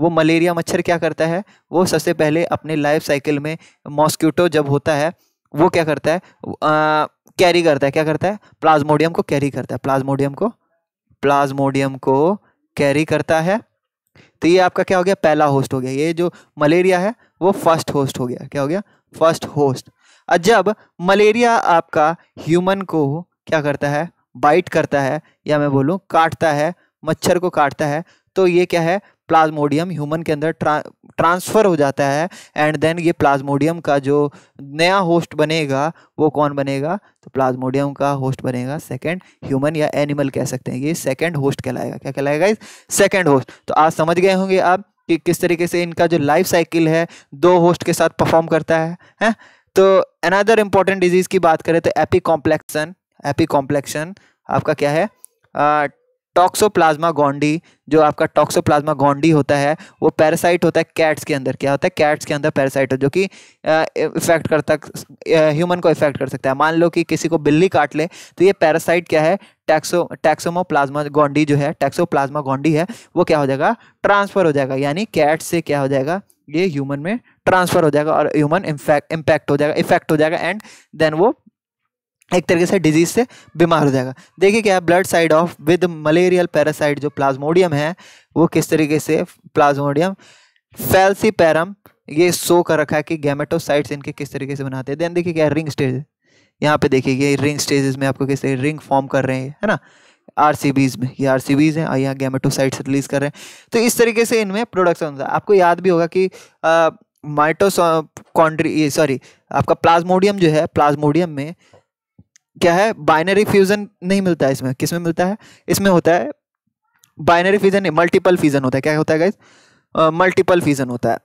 वो मलेरिया मच्छर क्या करता है वो सबसे पहले अपने लाइफ साइकिल में मॉस्क्यूटो जब होता है वो क्या करता है कैरी करता है क्या करता है प्लाज्मोडियम को कैरी करता है प्लाज्मोडियम को प्लाज्मोडियम को कैरी करता है तो ये आपका क्या हो गया पहला होस्ट हो गया ये जो मलेरिया है वो फर्स्ट होस्ट हो गया क्या हो गया फर्स्ट होस्ट जब मलेरिया आपका ह्यूमन को क्या करता है बाइट करता है या मैं बोलूँ काटता है मच्छर को काटता है तो ये क्या है प्लाज्मोडियम ह्यूमन के अंदर ट्रा, ट्रांसफ़र हो जाता है एंड देन ये प्लाज्मोडियम का जो नया होस्ट बनेगा वो कौन बनेगा तो प्लाज्मोडियम का होस्ट बनेगा सेकेंड ह्यूमन या एनिमल कह सकते हैं ये सेकेंड होस्ट कहलाएगा क्या कहलाएगा इस सेकेंड होस्ट तो आज समझ गए होंगे आप कि किस तरीके से इनका जो लाइफ साइकिल है दो होस्ट के साथ परफॉर्म करता है हैं तो अनदर इंपॉर्टेंट डिजीज़ की बात करें तो एपी कॉम्प्लेक्सन एपी कॉम्प्लेक्शन आपका क्या है टॉक्सोप्लाज्मा गोंडी जो आपका टॉक्सोप्लाज्मा गोंडी होता है वो पैरासाइट होता है कैट्स के अंदर क्या होता है कैट्स के अंदर पैरासाइट हो जो कि इफेक्ट करता ह्यूमन को इफेक्ट कर सकता है मान लो कि किसी को बिल्ली काट ले तो ये पैरासाइट क्या है टैक्सो टैक्सोमो प्लाज्मा गोंडी जो है टैक्सो प्लाज्मा गोंडी है वो क्या हो जाएगा ट्रांसफ़र हो जाएगा यानी कैट से क्या हो जाएगा ये ह्यूमन में ट्रांसफ़र हो जाएगा और ह्यूमन इम्पैक्ट हो जाएगा इफेक्ट हो जाएगा एंड देन वो एक तरीके से डिजीज़ से बीमार हो जाएगा देखिए क्या है blood side of with malarial parasite जो प्लाज्मोडियम है वो किस तरीके से प्लाज्मोडियम फैलसी पैरम ये शो कर रखा है कि गैमेटोसाइट्स इनके किस तरीके से बनाते हैं देन देखिए क्या रिंग स्टेज यहाँ पे देखिए ये रिंग स्टेजेस में आपको किस रिंग फॉर्म कर रहे हैं है ना आर सी बीज में ये आर सी बीज है और यहाँ गैमेटोसाइट्स रिलीज कर रहे हैं तो इस तरीके से इनमें प्रोडक्शन होता है आपको याद भी होगा कि माइटोसॉन्ड्री सॉरी आपका प्लाज्मोडियम जो है प्लाज्मोडियम में क्या है बाइनरी फ्यूजन नहीं मिलता है इसमें किसमें मिलता है इसमें होता है बाइनरी फ्यूजन नहीं मल्टीपल फ्यूजन होता है क्या होता है गाइज मल्टीपल फ्यूजन होता है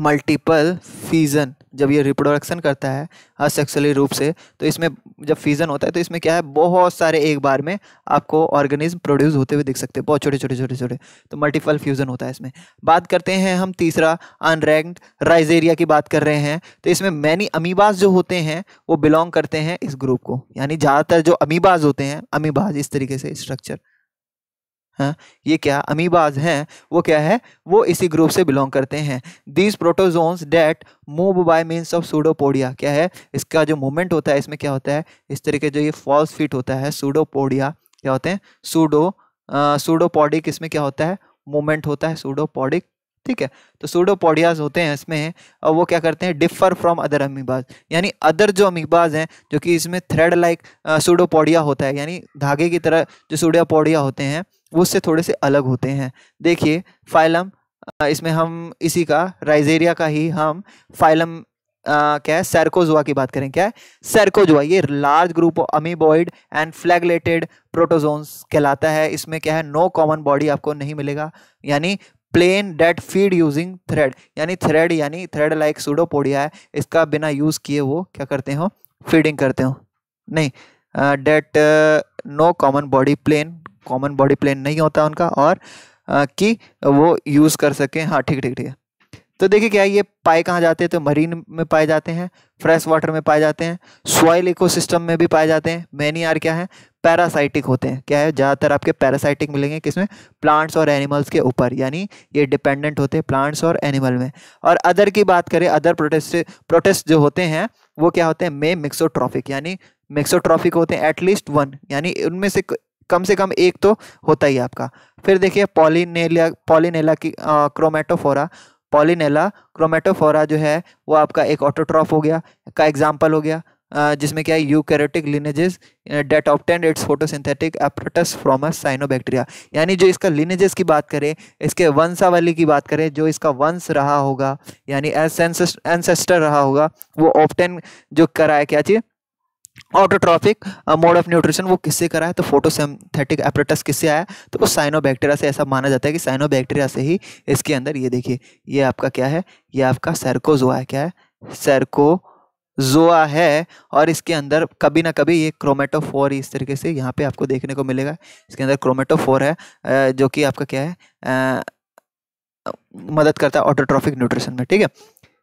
मल्टीपल फ्यूजन जब ये रिप्रोडक्शन करता है असेक्सुअली रूप से तो इसमें जब फ्यूज़न होता है तो इसमें क्या है बहुत सारे एक बार में आपको ऑर्गेनिज्म प्रोड्यूस होते हुए दिख सकते हैं बहुत छोटे छोटे छोटे छोटे तो मल्टीपल फ्यूज़न होता है इसमें बात करते हैं हम तीसरा अनरैंक्ड राइजेरिया की बात कर रहे हैं तो इसमें मैनी अमीबाज जो होते हैं वो बिलोंग करते हैं इस ग्रुप को यानी ज़्यादातर जो अमीबाज होते हैं अमीबाज इस तरीके से स्ट्रक्चर हाँ ये क्या अमीबाज हैं वो क्या है वो इसी ग्रुप से बिलोंग करते हैं these protozoans that move by means of pseudopodia क्या है इसका जो मूवमेंट होता है इसमें क्या होता है इस तरीके जो ये फॉल्स फिट होता है सूडोपोडिया क्या होते हैं सूडो सूडोपोडिक इसमें क्या होता है मूवमेंट होता है सूडोपोडिक ठीक है तो सूडोपोडियाज होते हैं इसमें और वो क्या करते हैं डिफर फ्रॉम अदर अमीबाज यानी अदर जो अमीबाज हैं जो कि इसमें थ्रेड लाइक सूडोपोडिया होता है यानी धागे की तरह जो सूडोपोडिया होते हैं उससे थोड़े से अलग होते हैं देखिए फाइलम इसमें हम इसी का राइजेरिया का ही हम फाइलम क्या है सैरकोजुआ की बात करें क्या है सैरकोजुआ ये large group of amoeboid and flagellated protozoans कहलाता है इसमें क्या है नो कॉमन बॉडी आपको नहीं मिलेगा यानी plain that feed using thread यानी थ्रेड यानी थ्रेड लाइक सूडोपोडिया है इसका बिना यूज़ किए वो क्या करते हो फीडिंग करते हो नहीं that no common body plan common body plan नहीं होता उनका और आ, कि वो यूज़ कर सकें हाँ ठीक ठीक ठीक है तो देखिए क्या ये पाए कहाँ जाते हैं तो मरीन में पाए जाते हैं फ्रेश वाटर में पाए जाते हैं सॉइल इकोसिस्टम में भी पाए जाते हैं मैनी आर क्या है पैरासाइटिक होते हैं क्या है ज़्यादातर आपके पैरासाइटिक मिलेंगे किसमें प्लांट्स और एनिमल्स के ऊपर यानी ये डिपेंडेंट होते हैं प्लांट्स और एनिमल में और अदर की बात करें अदर प्रोटेस्ट प्रोटेस्ट जो होते हैं वो क्या होते हैं मे मिक्सोट्रॉफिक यानी मिक्सोट्रॉफिक होते हैं एटलीस्ट वन यानी उनमें से कम से कम एक तो होता ही आपका फिर देखिए पॉलीनेलिया पॉलीनेला की क्रोमेटोफोरा पॉलीनेला क्रोमेटोफोरा जो है वो आपका एक ऑटोट्रॉफ हो गया का एग्जाम्पल हो गया जिसमें क्या है karyotic lineages that obtained its photosynthetic apparatus from a cyanobacteria यानी जो इसका लिनेजेस की बात करें इसके वंशावली की बात करें जो इसका वंश रहा होगा यानी एंसेस्टर रहा होगा वो ऑप्टेन जो कराया क्या चाहिए ऑटोट्रॉफिक मोड ऑफ न्यूट्रिशन वो किससे करा है तो फोटोसिंथेटिक एपरेटस किससे आया तो वो साइनोबैक्टीरिया से ऐसा माना जाता है कि साइनोबैक्टीरिया से ही इसके अंदर ये देखिए ये आपका क्या है ये आपका सैरकोजोआ है क्या है सैरको जोआ है और इसके अंदर कभी ना कभी ये क्रोमेटोफोर इस तरीके से यहाँ पे आपको देखने को मिलेगा इसके अंदर क्रोमेटोफोर है जो कि आपका क्या है आ, मदद करता है ऑटोट्रॉफिक न्यूट्रिशन में ठीक है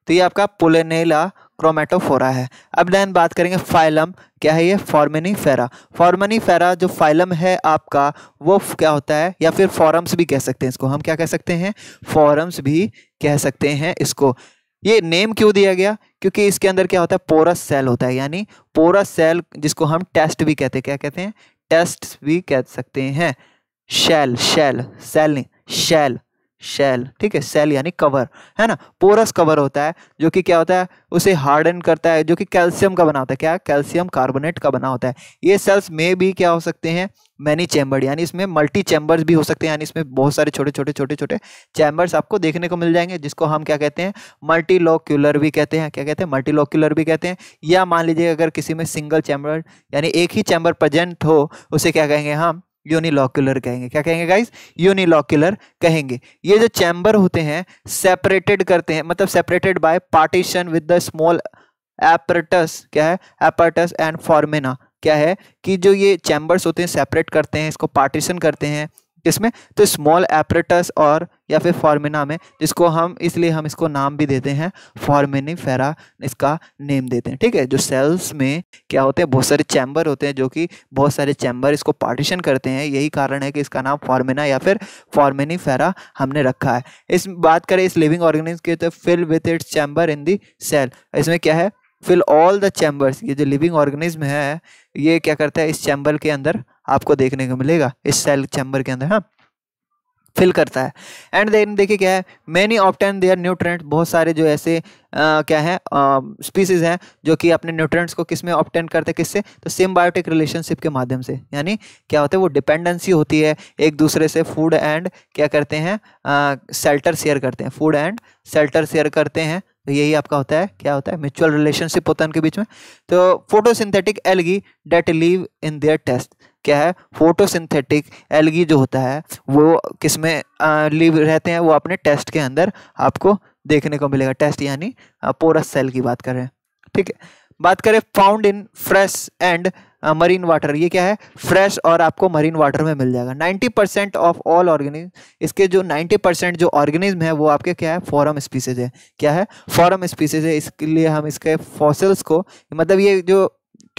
तो ये आपका पोलेनेला क्रोमेटोफोरा है अब दैन बात करेंगे फाइलम क्या है ये फॉर्मिनी फेरा फॉर्मनी फेरा जो फाइलम है आपका वो क्या होता है या फिर फॉरम्स भी कह सकते हैं इसको हम क्या कह सकते हैं फॉरम्स भी कह सकते हैं इसको ये नेम क्यों दिया गया क्योंकि इसके अंदर क्या होता है पोरस सेल होता है यानी पोरस सेल जिसको हम टेस्ट भी कहते हैं क्या कहते हैं टेस्ट भी कह सकते हैं शेल शेल सेल नहीं शेल शेल ठीक है सेल यानी कवर है ना पोरस कवर होता है जो कि क्या होता है उसे हार्डन करता है जो कि कैल्शियम का बना होता है क्या कैल्शियम कार्बोनेट का बना होता है ये सेल्स में भी क्या हो सकते हैं मैनी चैम्बर यानी इसमें मल्टी चैम्बर्स भी हो सकते हैं यानी इसमें बहुत सारे छोटे छोटे छोटे छोटे चैम्बर्स आपको देखने को मिल जाएंगे जिसको हम क्या कहते हैं मल्टीलोक्यूलर भी कहते हैं क्या कहते हैं मल्टीलोक्यूलर भी कहते हैं या मान लीजिए अगर किसी में सिंगल चैम्बर यानी एक ही चैम्बर प्रेजेंट हो उसे क्या कहेंगे हम यूनिलॉक्यूलर कहेंगे क्या कहेंगे गाइस यूनिलॉक्यूलर कहेंगे ये जो चैम्बर होते हैं सेपरेटेड करते हैं मतलब separated by partition with the small apparatus क्या है एपरेटस एंड फॉर्मेना क्या है कि जो ये चैम्बर्स होते हैं सेपरेट करते हैं इसको पार्टीशन करते हैं किसमें तो स्मॉल एपरेटस और या फिर फॉर्मिना में जिसको हम इसलिए हम इसको नाम भी देते हैं फेरा इसका नेम देते हैं ठीक है जो सेल्स में क्या होते हैं बहुत सारे चैम्बर होते हैं जो कि बहुत सारे चैम्बर इसको पार्टीशन करते हैं यही कारण है कि इसका नाम फॉर्मिना या फिर फेरा हमने रखा है इस बात करें इस लिविंग ऑर्गेनिज के तो fill with its chamber in the cell इसमें क्या है फिल ऑल द चैम्बर्स ये जो लिविंग ऑर्गेनिज्म है ये क्या करता है इस चैम्बर के अंदर आपको देखने को मिलेगा इस सेल चैम्बर के अंदर हाँ फिल करता है एंड देन देखिए क्या है मैनी ऑप्टेन देयर न्यूट्रेंट बहुत सारे जो ऐसे आ, क्या है स्पीसीज हैं जो कि अपने न्यूट्रेंट्स को किस में ऑप्टेन करते हैं किससे तो सिम्बायोटिक रिलेशनशिप के माध्यम से यानी क्या होता है वो डिपेंडेंसी होती है एक दूसरे से फूड एंड क्या करते हैं सेल्टर शेयर करते हैं फूड एंड सेल्टर शेयर करते हैं तो यही आपका होता है क्या होता है म्यूचुअल रिलेशनशिप होता है उनके बीच में तो photosynthetic algae that live in their test क्या है फोटोसिंथेटिक एलगी जो होता है वो किस में लिव रहते हैं वो अपने टेस्ट के अंदर आपको देखने को मिलेगा टेस्ट यानी पोरस सेल की बात करें ठीक है बात करें found in fresh and marine water ये क्या है फ्रेश और आपको मरीन वाटर में मिल जाएगा 90 परसेंट ऑफ ऑल ऑर्गेनिज इसके जो 90 परसेंट जो ऑर्गेनिज्म है वो आपके क्या है फॉरम स्पीसीज है क्या है फॉरम स्पीसीज है इसके लिए हम इसके फॉसल्स को मतलब ये जो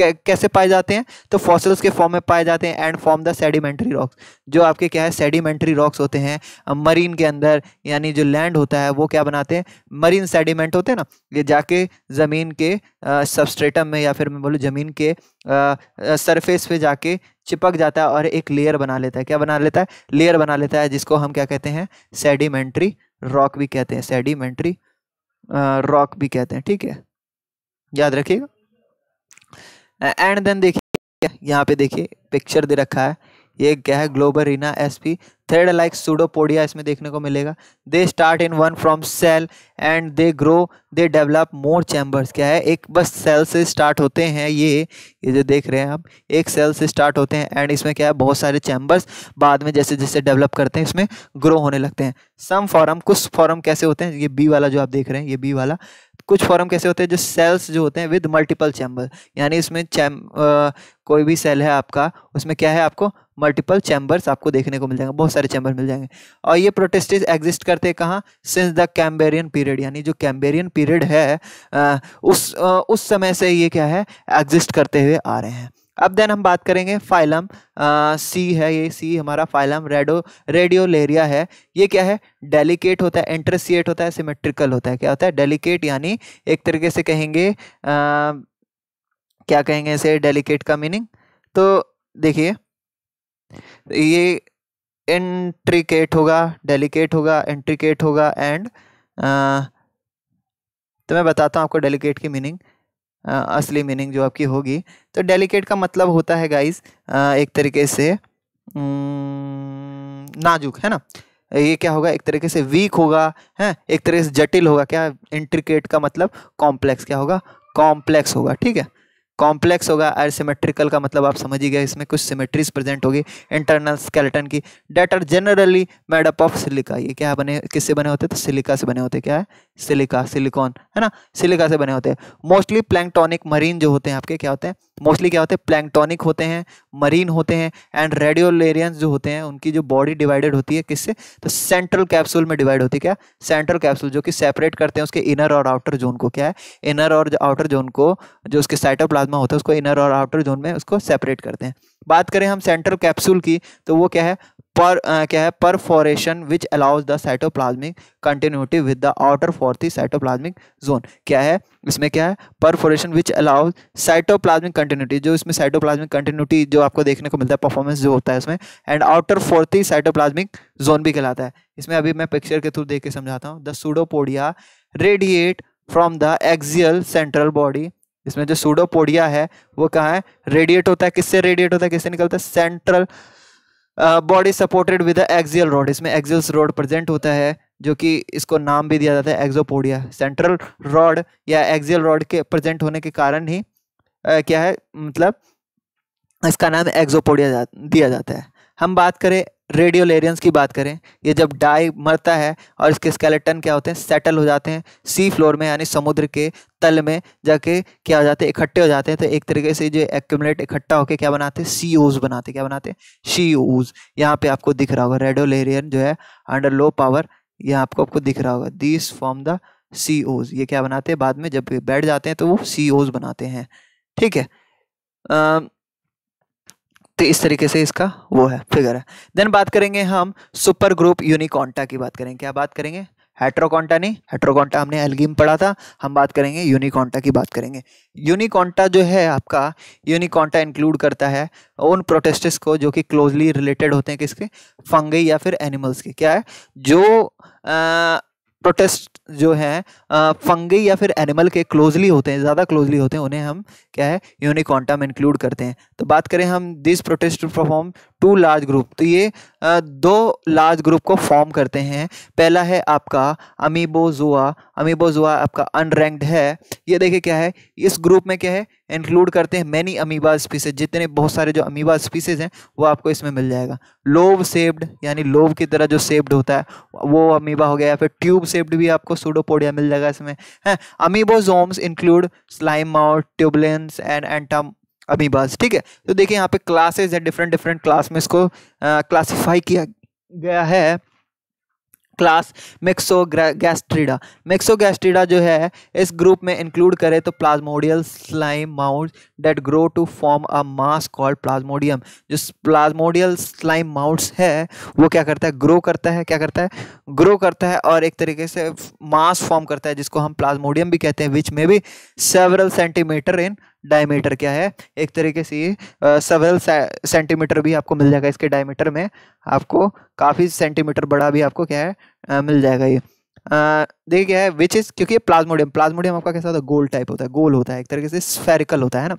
कैसे पाए जाते हैं तो फॉसिल्स के फॉर्म में पाए जाते हैं and form the sedimentary rocks जो आपके क्या है सेडिमेंट्री रॉक्स होते हैं मरीन के अंदर यानी जो लैंड होता है वो क्या बनाते हैं मरीन सेडिमेंट होते हैं ना ये जाके ज़मीन के सबस्ट्रेटम में या फिर मैं बोलूँ ज़मीन के सरफेस पे जाके चिपक जाता है और एक लेयर बना लेता है क्या बना लेता है लेयर बना लेता है जिसको हम क्या कहते हैं सेडिमेंट्री रॉक भी कहते हैं सेडिमेंट्री रॉक भी कहते हैं ठीक है याद रखिएगा एंड देन देखिए यहाँ पे देखिए पिक्चर दे रखा है ये क्या है globigerina S P thread like pseudopodia इसमें देखने को मिलेगा they start in one from cell and they grow they develop more chambers क्या है एक बस सेल से स्टार्ट होते हैं ये ये जो देख रहे हैं आप एक सेल से स्टार्ट होते हैं एंड इसमें क्या है बहुत सारे चैम्बर्स बाद में जैसे जैसे डेवलप करते हैं इसमें ग्रो होने लगते हैं सम फॉरम कुछ फॉरम कैसे होते हैं ये बी वाला जो आप देख रहे हैं ये बी वाला कुछ फॉर्म कैसे होते हैं जो सेल्स जो होते हैं विद मल्टीपल चैम्बर यानी इसमें चैम कोई भी सेल है आपका उसमें क्या है आपको मल्टीपल चैम्बर्स आपको देखने को मिल जाएंगे बहुत सारे चैम्बर मिल जाएंगे और ये प्रोटेस्टिस एग्जिस्ट करते हैं कहाँ सिंस द कैम्बेरियन पीरियड यानी जो कैम्बेरियन पीरियड है आ, उस आ, उस समय से ये क्या है एग्जिस्ट करते हुए आ रहे हैं अब देन हम बात करेंगे फाइलम सी है ये सी हमारा फाइलम रेडो लेरिया है ये क्या है डेलिकेट होता है एंट्रसिएट होता है सिमेट्रिकल होता है क्या होता है डेलिकेट यानी एक तरीके से कहेंगे आ, क्या कहेंगे इसे डेलिकेट का मीनिंग तो देखिए ये इंट्रिकेट होगा डेलिकेट होगा इंट्रिकेट होगा एंड तो मैं बताता हूँ आपको डेलिकेट की मीनिंग असली मीनिंग जो आपकी होगी तो डेलिकेट का मतलब होता है गाइस एक तरीके से नाजुक है ना ये क्या होगा एक तरीके से वीक होगा है एक तरीके से जटिल होगा क्या इंट्रिकेट का मतलब कॉम्प्लेक्स क्या होगा कॉम्प्लेक्स होगा ठीक है कॉम्प्लेक्स होगा एर सिमेट्रिकल का मतलब आप समझ ही गए इसमें कुछ सिमेट्रीज प्रेजेंट होगी इंटरनल स्केलेटन की that are generally made up of silica ये क्या बने किससे बने होते हैं तो सिलिका से बने होते हैं क्या है सिलिका सिलिकॉन है ना सिलिका से बने होते हैं मोस्टली प्लैंगटोनिक मरीन जो होते हैं आपके क्या होते हैं मोस्टली क्या होते हैं प्लैंगटोनिक होते हैं मरीन होते हैं एंड रेडियोलेरियंस जो होते हैं उनकी जो बॉडी डिवाइडेड होती है किससे तो सेंट्रल कैप्सूल में डिवाइड होती है क्या सेंट्रल कैप्सूल जो कि सेपरेट करते हैं उसके इनर और आउटर जोन को क्या है इनर और आउटर जोन को जो उसके साइटोप्लाज्म प्लाज्मा होता है उसको इनर और आउटर जोन में उसको सेपरेट करते हैं बात करें हम सेंट्रल कैप्सूल की तो वो क्या है पर आ, क्या है perforation which allows the cytoplasmic continuity with the outer for the cytoplasmic zone क्या है इसमें क्या है perforation which allows cytoplasmic continuity जो इसमें साइटोप्लाज्मिक कंटिन्यूटी जो आपको देखने को मिलता है परफॉर्मेंस जो होता है इसमें and outer for the cytoplasmic zone भी कहलाता है इसमें अभी मैं पिक्चर के थ्रू देख के समझाता हूँ the pseudopodia radiate from the axial central body इसमें जो सूडोपोडिया है वो कहाँ है रेडिएट होता है किससे रेडिएट होता है किससे निकलता है central body supported with axial rod इसमें एक्सियल रोड प्रेजेंट होता है जो कि इसको नाम भी दिया जाता है एक्सोपोडिया सेंट्रल रॉड या एक्सियल रॉड के प्रेजेंट होने के कारण ही आ, क्या है मतलब इसका नाम एक्सोपोडिया जा, दिया जाता है हम बात करें रेडियो लेरियंस की बात करें ये जब डाई मरता है और इसके स्केलेटन क्या होते हैं सेटल हो जाते हैं सी फ्लोर में यानी समुद्र के तल में जाके क्या हो जाते हैं इकट्ठे हो जाते हैं तो एक तरीके से जो एक्यूमलेट इकट्ठा होकर क्या बनाते हैं सी ओज बनाते क्या बनाते हैं सी ओज यहाँ पे आपको दिख रहा होगा रेडियो लेरियन जो है अंडर लो पावर यह आपको आपको दिख रहा होगा दिस फॉर्म द सी ओज ये क्या बनाते हैं बाद में जब बैठ जाते हैं तो वो सी ओज बनाते हैं ठीक है आ, तो इस तरीके से इसका वो है फिगर है देन बात करेंगे हम सुपर ग्रुप यूनिकॉन्टा की बात करेंगे क्या बात करेंगे हेट्रोकॉन्टा नहीं हेट्रोकॉन्टा हमने एलगीम पढ़ा था हम बात करेंगे यूनिकॉन्टा की बात करेंगे यूनिकॉन्टा जो है आपका यूनिकॉन्टा इंक्लूड करता है उन प्रोटेस्टिस को जो कि क्लोजली रिलेटेड होते हैं किसके फंगई या फिर एनिमल्स के क्या है जो आ, प्रोटेस्ट जो है फंगी या फिर एनिमल के क्लोजली होते हैं ज़्यादा क्लोजली होते हैं उन्हें हम क्या है यूनिकॉन्टम इंक्लूड करते हैं तो बात करें हम this protist perform two large group तो ये आ, दो लार्ज ग्रुप को फॉर्म करते हैं पहला है आपका अमीबोजुआ अमीबोजुआ आपका अनरैंक्ड है ये देखिए क्या है इस ग्रुप में क्या है इंक्लूड करते हैं मैनी अमीबा स्पीसीज जितने बहुत सारे जो अमीबा स्पीसीज हैं वो आपको इसमें मिल जाएगा लोव सेव्ड यानी लोव की तरह जो सेब्ड होता है वो अमीबा हो गया या फिर ट्यूब सेप्ड भी आपको सूडोपोडिया मिल जाएगा इसमें है amoebozoans include slime mould tubulinids and entamoebas ठीक है तो देखिए यहाँ पे क्लासेज है डिफरेंट डिफरेंट क्लास में इसको क्लासीफाई किया गया है क्लास मैक्सोगैस्ट्रीडा मैक्सोगैस्ट्रीडा जो है इस ग्रुप में इंक्लूड करें तो plasmodial slime mould that grow to form a mass called plasmodium जो प्लाज्मोडियल स्लाइम माउंट्स है वो क्या करता है ग्रो करता है क्या करता है ग्रो करता है और एक तरीके से मास फॉर्म करता है जिसको हम प्लाज्मोडियम भी कहते हैं विच में भी सेवरल सेंटीमीटर इन डायमीटर क्या है एक तरीके से ये सेंटीमीटर भी आपको मिल जाएगा इसके डायमीटर में आपको काफ़ी सेंटीमीटर बड़ा भी आपको क्या है आ, मिल जाएगा ये देखिए क्या है विच इज़ क्योंकि प्लाज्मोडियम प्लाज्मोडियम आपका कैसा होता है गोल टाइप होता है गोल होता है एक तरीके से स्फेरिकल होता है ना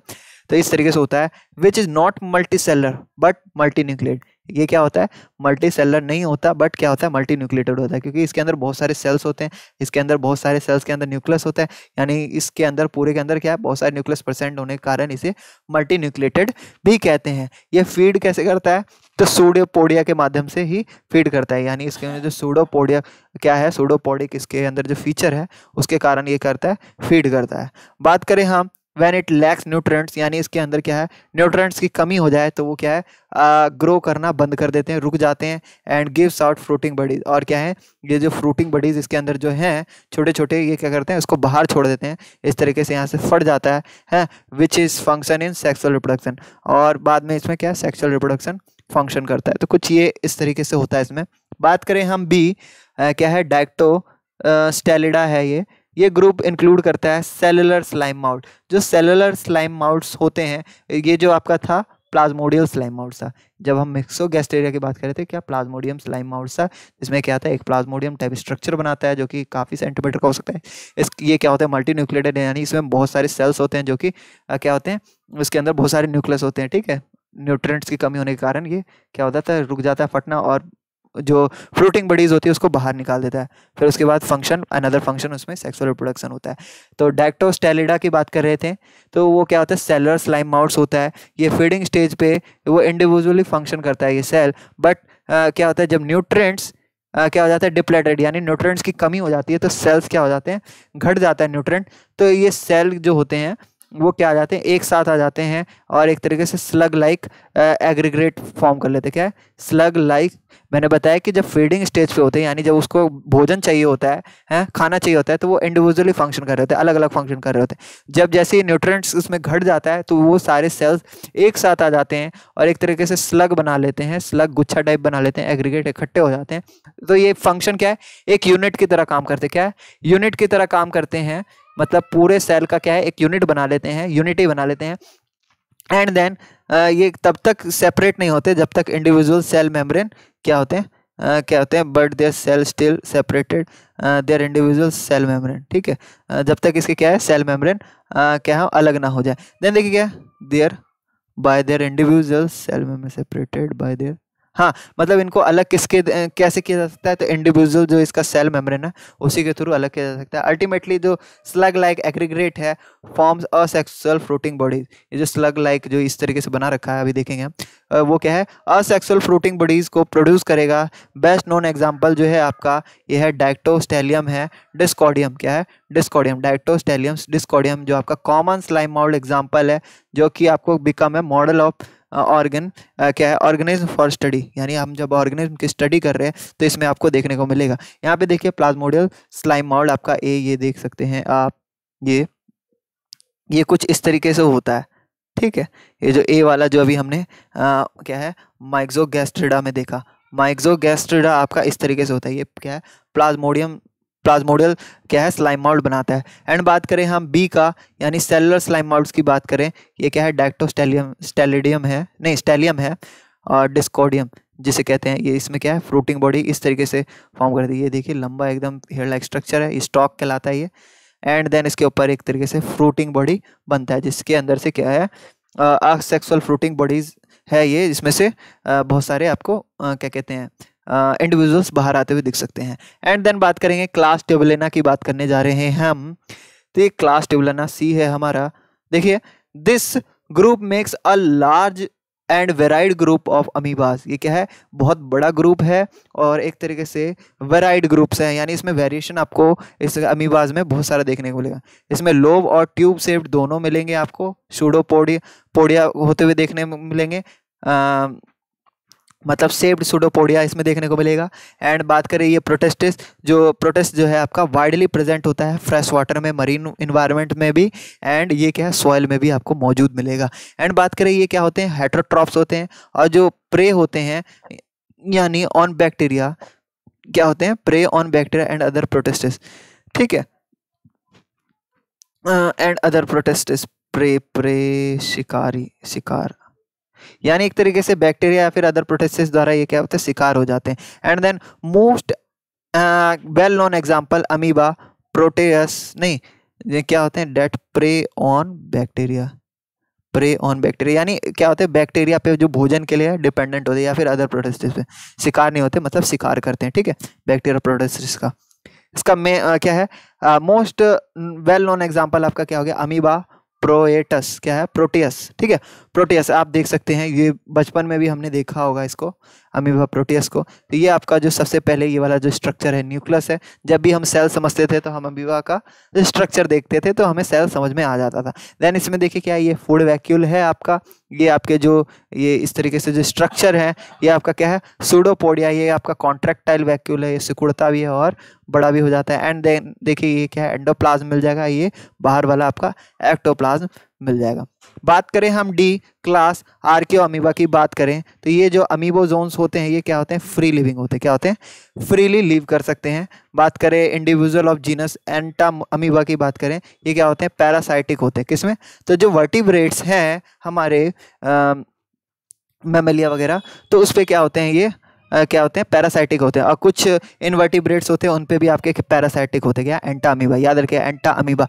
तो इस तरीके से होता है which is not multicellular but multi ये क्या होता है मल्टी सेलर नहीं होता बट क्या होता है मल्टी न्यूक्लेटेड होता है क्योंकि इसके अंदर बहुत सारे सेल्स होते हैं इसके अंदर बहुत सारे सेल्स के अंदर न्यूक्लियस होता है यानी इसके अंदर पूरे के अंदर क्या है बहुत सारे न्यूक्लियस प्रेजेंट होने के कारण इसे मल्टी न्यूक्लेटेड भी कहते हैं ये फीड कैसे करता है तो सूडोपोडिया के माध्यम से ही फीड करता है यानी इसके अंदर जो सूडोपोडिया क्या है सूडोपोडिक इसके अंदर जो फीचर है उसके कारण ये करता है फीड करता है बात करें हम वैन इट लैक्स न्यूट्रेंट्स यानी इसके अंदर क्या है न्यूट्रेंट्स की कमी हो जाए तो वो क्या है ग्रो uh, करना बंद कर देते हैं रुक जाते हैं and gives out fruiting bodies और क्या है ये जो फ्रूटिंग बडीज इसके अंदर जो हैं छोटे छोटे ये क्या करते हैं उसको बाहर छोड़ देते हैं इस तरीके से यहाँ से फट जाता है हैं which is function in sexual reproduction और बाद में इसमें क्या है सेक्सुअल रिप्रोडक्शन फंक्शन करता है तो कुछ ये इस तरीके से होता है इसमें बात करें हम बी क्या है डायक्टो स्टेलिडा है ये ये ग्रुप इंक्लूड करता है सेलुलर स्लाइम माउट जो सेलुलर स्लाइम माउट्स होते हैं ये जो आपका था प्लाज्मोडियल स्लाइम माउट था जब हम मिक्सो गैस्टेरिया की बात कर रहे थे क्या प्लाज्मोडियम स्लाइम माउट था जिसमें क्या था एक प्लाज्मोडियम टाइप स्ट्रक्चर बनाता है जो कि काफ़ी सेंटीमीटर का हो सकता है इस ये क्या होता है मल्टी न्यूक्लेटेड यानी इसमें बहुत सारे सेल्स होते हैं जो कि क्या होते हैं उसके अंदर बहुत सारे न्यूक्लियस होते हैं ठीक है न्यूट्रेंट्स की कमी होने के कारण ये क्या होता था रुक जाता है फटना और जो फ्लोटिंग बडीज़ होती है उसको बाहर निकाल देता है फिर उसके बाद फंक्शन अनदर फंक्शन उसमें सेक्सुअल रिप्रोडक्शन होता है तो डैक्टोस्टेलिडा की बात कर रहे थे तो वो क्या होता है सेलर स्लाइम माउट्स होता है ये फीडिंग स्टेज पे वो इंडिविजुअली फंक्शन करता है ये सेल बट क्या होता है जब न्यूट्रेंट्स Uh, क्या हो जाता है डिप्लेटेड यानी न्यूट्रेंट्स की कमी हो जाती है तो सेल्स क्या हो जाते हैं घट जाता है न्यूट्रेंट तो ये सेल जो होते हैं वो क्या आ जाते हैं एक साथ आ जाते हैं और एक तरीके से स्लग लाइक एग्रीग्रेट फॉर्म कर लेते हैं क्या है स्लग लाइक मैंने बताया कि जब फीडिंग स्टेज पे होते हैं यानी जब उसको भोजन चाहिए होता है हैं खाना चाहिए होता है तो वो इंडिविजुअली फंक्शन कर रहे होते हैं अलग अलग फंक्शन कर रहे होते हैं जब जैसे न्यूट्रेंट्स उसमें घट जाता है तो वो सारे सेल्स एक साथ आ जाते हैं और एक तरीके से स्लग बना लेते हैं स्लग गुच्छा टाइप बना लेते हैं एग्रीगेट इकट्ठे हो जाते हैं तो ये फंक्शन क्या है एक यूनिट की तरह काम करते क्या है यूनिट की तरह काम करते हैं मतलब पूरे सेल का क्या है एक यूनिट बना लेते हैं यूनिटी बना लेते हैं एंड देन ये तब तक सेपरेट नहीं होते जब तक इंडिविजुअल सेल मेम्ब्रेन क्या होते हैं Uh, क्या होते हैं but their cell still separated their individual cell membrane ठीक है uh, जब तक इसके क्या है सेल मेम्ब्रेन uh, क्या है अलग ना हो जाए देन देखिए क्या their by their individual cell membrane separated by their हाँ मतलब इनको अलग किसके कैसे किया जा सकता है तो इंडिविजुअल जो इसका सेल मेम्ब्रेन है उसी के थ्रू अलग किया जा सकता है अल्टीमेटली जो स्लग लाइक एग्रीग्रेट है फॉर्म्स असेक्सुअल फ्रूटिंग बॉडीज ये जो स्लग लाइक जो इस तरीके से बना रखा है अभी देखेंगे वो क्या है असेक्सुअल फ्रूटिंग बॉडीज को प्रोड्यूस करेगा बेस्ट नोन एग्जाम्पल जो है आपका यह है डाइक्टोस्टेलियम है डिस्कॉडियम क्या है डिस्कॉडियम डायक्टोस्टेलियम डिस्कॉडियम जो आपका कॉमन स्लाइम मॉडल एग्जाम्पल है जो कि आपको बिकम है मॉडल ऑफ ऑर्गन क्या है ऑर्गेनिज्म फॉर स्टडी यानी हम जब ऑर्गेनिज्म की स्टडी कर रहे हैं तो इसमें आपको देखने को मिलेगा यहाँ पे देखिए प्लाज्मोडियल स्लाइम मॉड आपका ए ये देख सकते हैं आप ये ये कुछ इस तरीके से होता है ठीक है ये जो ए वाला जो अभी हमने आ, क्या है माइक्सो में देखा माइक्सो आपका इस तरीके से होता है ये क्या है प्लाज्मोडियम प्लाज्मोडियल क्या है स्लाइम मॉल्ड बनाता है एंड बात करें हम बी का यानी सेलुलर स्लाइम माउल्ट की बात करें ये क्या है डायक्टोस्टेलियम स्टेलिडियम है नहीं स्टेलियम है और डिस्कोडियम जिसे कहते हैं ये इसमें क्या है फ्रूटिंग बॉडी इस तरीके से फॉर्म करती है ये देखिए लंबा एकदम हेयर लाइक स्ट्रक्चर है स्टॉक कहलाता है ये एंड देन इसके ऊपर एक तरीके से फ्रूटिंग बॉडी बनता है जिसके अंदर से क्या है सेक्सुअल फ्रूटिंग बॉडीज है ये इसमें से बहुत सारे आपको क्या कहते हैं इंडिविजुअल्स uh, बाहर आते हुए दिख सकते हैं एंड देन बात करेंगे क्लास टेबलेना की बात करने जा रहे हैं हम तो ये क्लास टेबलेना सी है हमारा देखिए this group makes a large and varied group of amoebas ये क्या है बहुत बड़ा ग्रुप है और एक तरीके से वेराइड ग्रुप्स हैं यानी इसमें वेरिएशन आपको इस अमीबाज में बहुत सारा देखने को मिलेगा इसमें लोब और ट्यूब सेप्ड दोनों मिलेंगे आपको शूडो पोडिया पोडिया होते हुए देखने मिलेंगे मतलब सेव्ड सुडोपोडिया इसमें देखने को मिलेगा एंड बात करें ये प्रोटेस्टिस जो प्रोटेस्ट जो है आपका वाइडली प्रेजेंट होता है फ्रेश वाटर में मरीन इन्वायरमेंट में भी एंड ये क्या है सॉयल में भी आपको मौजूद मिलेगा एंड बात करें ये क्या होते हैं हेट्रोट्रॉप्स होते हैं और जो प्रे होते हैं यानी ऑन बैक्टीरिया क्या होते हैं prey on bacteria and other protists ठीक है and other protists prey prey शिकारी शिकार यानी एक तरीके से बैक्टीरिया या फिर अदर प्रोटेसिस द्वारा ये क्या होते हैं शिकार हो जाते हैं and then most well known example amoeba protist नहीं ये क्या होते हैं that prey on bacteria prey on bacteria यानी क्या होते हैं बैक्टीरिया पे जो भोजन के लिए डिपेंडेंट होते हैं या फिर अदर प्रोटेस्टिस पे शिकार नहीं होते मतलब शिकार करते हैं ठीक है बैक्टीरिया प्रोटेस्टिस का इसका मे uh, क्या है मोस्ट वेल नोन एग्जाम्पल आपका क्या हो गया अमीबा प्रोएटस क्या है प्रोटियस ठीक है प्रोटियस आप देख सकते हैं ये बचपन में भी हमने देखा होगा इसको अमीबा प्रोटियस को तो ये आपका जो सबसे पहले ये वाला जो स्ट्रक्चर है न्यूक्लियस है जब भी हम सेल समझते थे तो हम अमीबा का जो स्ट्रक्चर देखते थे तो हमें सेल समझ में आ जाता था देन इसमें देखिए क्या ये फूड वैक्यूल है आपका ये आपके जो ये इस तरीके से जो स्ट्रक्चर है ये आपका क्या है सूडोपोडिया ये आपका कॉन्ट्रैक्टाइल वैक्यूल है ये सिकुड़ता भी है और बड़ा भी हो जाता है एंड देन देखिए ये क्या है एंडोप्लाज्म मिल जाएगा ये बाहर वाला आपका एक्टोप्लाज्म मिल जाएगा बात करें हम डी क्लास आर के अमीबा की बात करें तो ये जो अमीबो जोन्स होते हैं ये क्या होते हैं फ्री लिविंग होते हैं क्या होते हैं फ्रीली लिव कर सकते हैं बात करें individual of genus entamoeba की बात करें ये क्या होते हैं पैरासाइटिक होते हैं किसमें तो जो वर्टिब्रेट्स हैं हमारे आ, मेमलिया वगैरह तो उस पर क्या होते हैं ये क्या होते हैं पैरासाइटिक होते हैं और कुछ इनवर्टिब्रेट्स होते हैं उन पर भी आपके पैरासाइटिक होते हैं क्या एंटा अमीबा याद रखिए entamoeba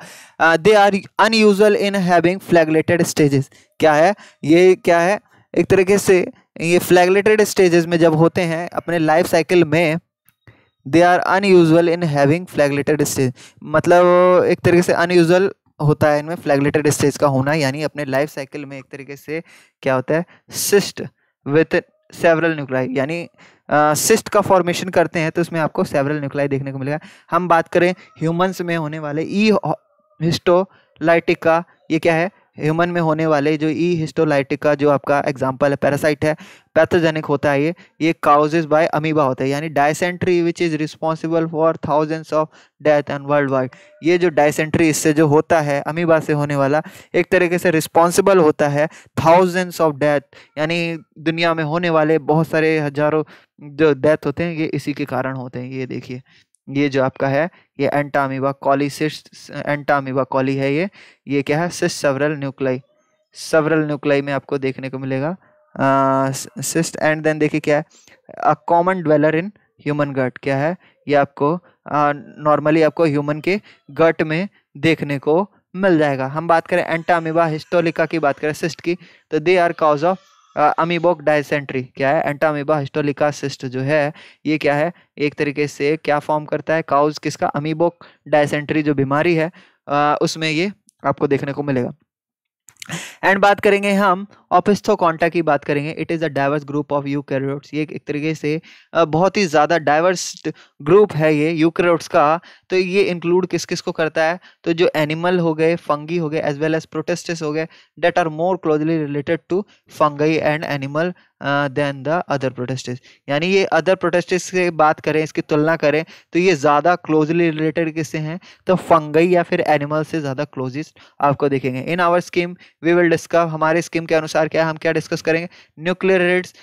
they are unusual in having flagellated stages क्या है ये क्या है एक तरीके से ये फ्लैगलेटेड स्टेजेस में जब होते हैं अपने लाइफ साइकिल में they are unusual in having flagellated stage मतलब एक तरीके से अनयूजल होता है इनमें फ्लैगलेटेड स्टेज का होना यानी अपने लाइफ साइकिल में एक तरीके से क्या होता है सिस्ट विथ सेवरल न्यूक्लाई यानी सिस्ट का फॉर्मेशन करते हैं तो उसमें आपको सेवरल न्यूक्लाई देखने को मिलेगा हम बात करें ह्यूमंस में होने वाले ई हिस्टोलाइटिका ये क्या है ह्यूमन में होने वाले जो ई हिस्टोलाइटिक का जो आपका एग्जाम्पल है पैरासाइट है पैथोजेनिक होता है ये ये काउजेज बाय अमीबा होता है यानी dysentery which is responsible for thousands of death and world wide ये जो डायसेंट्री इससे जो होता है अमीबा से होने वाला एक तरीके से रिस्पॉन्सिबल होता है थाउजेंड्स ऑफ डेथ यानी दुनिया में होने वाले बहुत सारे हज़ारों जो डेथ होते हैं ये इसी के कारण होते हैं ये देखिए ये जो आपका है ये एंटामीवा कॉली सिस्ट एंटामीवा कॉली है ये ये क्या है cyst several nuclei several nuclei में आपको देखने को मिलेगा सिस्ट एंड देन देखिए क्या है a common dweller in human gut क्या है ये आपको नॉर्मली uh, आपको ह्यूमन के गट में देखने को मिल जाएगा हम बात करें एंटामीवा हिस्टोलिका की बात करें सिस्ट की तो they are cause of amoebic dysentery क्या है एंटामीबा हिस्टोलिका सिस्ट जो है ये क्या है एक तरीके से क्या फॉर्म करता है काउज किसका अमीबोक डायसेंट्री जो बीमारी है आ, उसमें ये आपको देखने को मिलेगा एंड बात करेंगे हम कॉन्टा की बात करेंगे it is a diverse group of you ये एक तरीके से बहुत ही ज़्यादा डाइवर्स ग्रुप है ये यू का तो ये इंक्लूड किस किस को करता है तो जो एनिमल हो गए फंगी हो गए एज वेल एज प्रोटेस्टिस हो गए that are more closely related to fungi and animal than the other protists यानी ये अदर प्रोटेस्टिस से बात करें इसकी तुलना करें तो ये ज़्यादा क्लोजली रिलेटेड किससे हैं तो फंगई या फिर एनिमल से ज़्यादा क्लोजेस्ट आपको देखेंगे in our scheme we will discuss हमारे स्कीम के अनुसार क्या हम क्या डिस्कस करेंगे nucleariids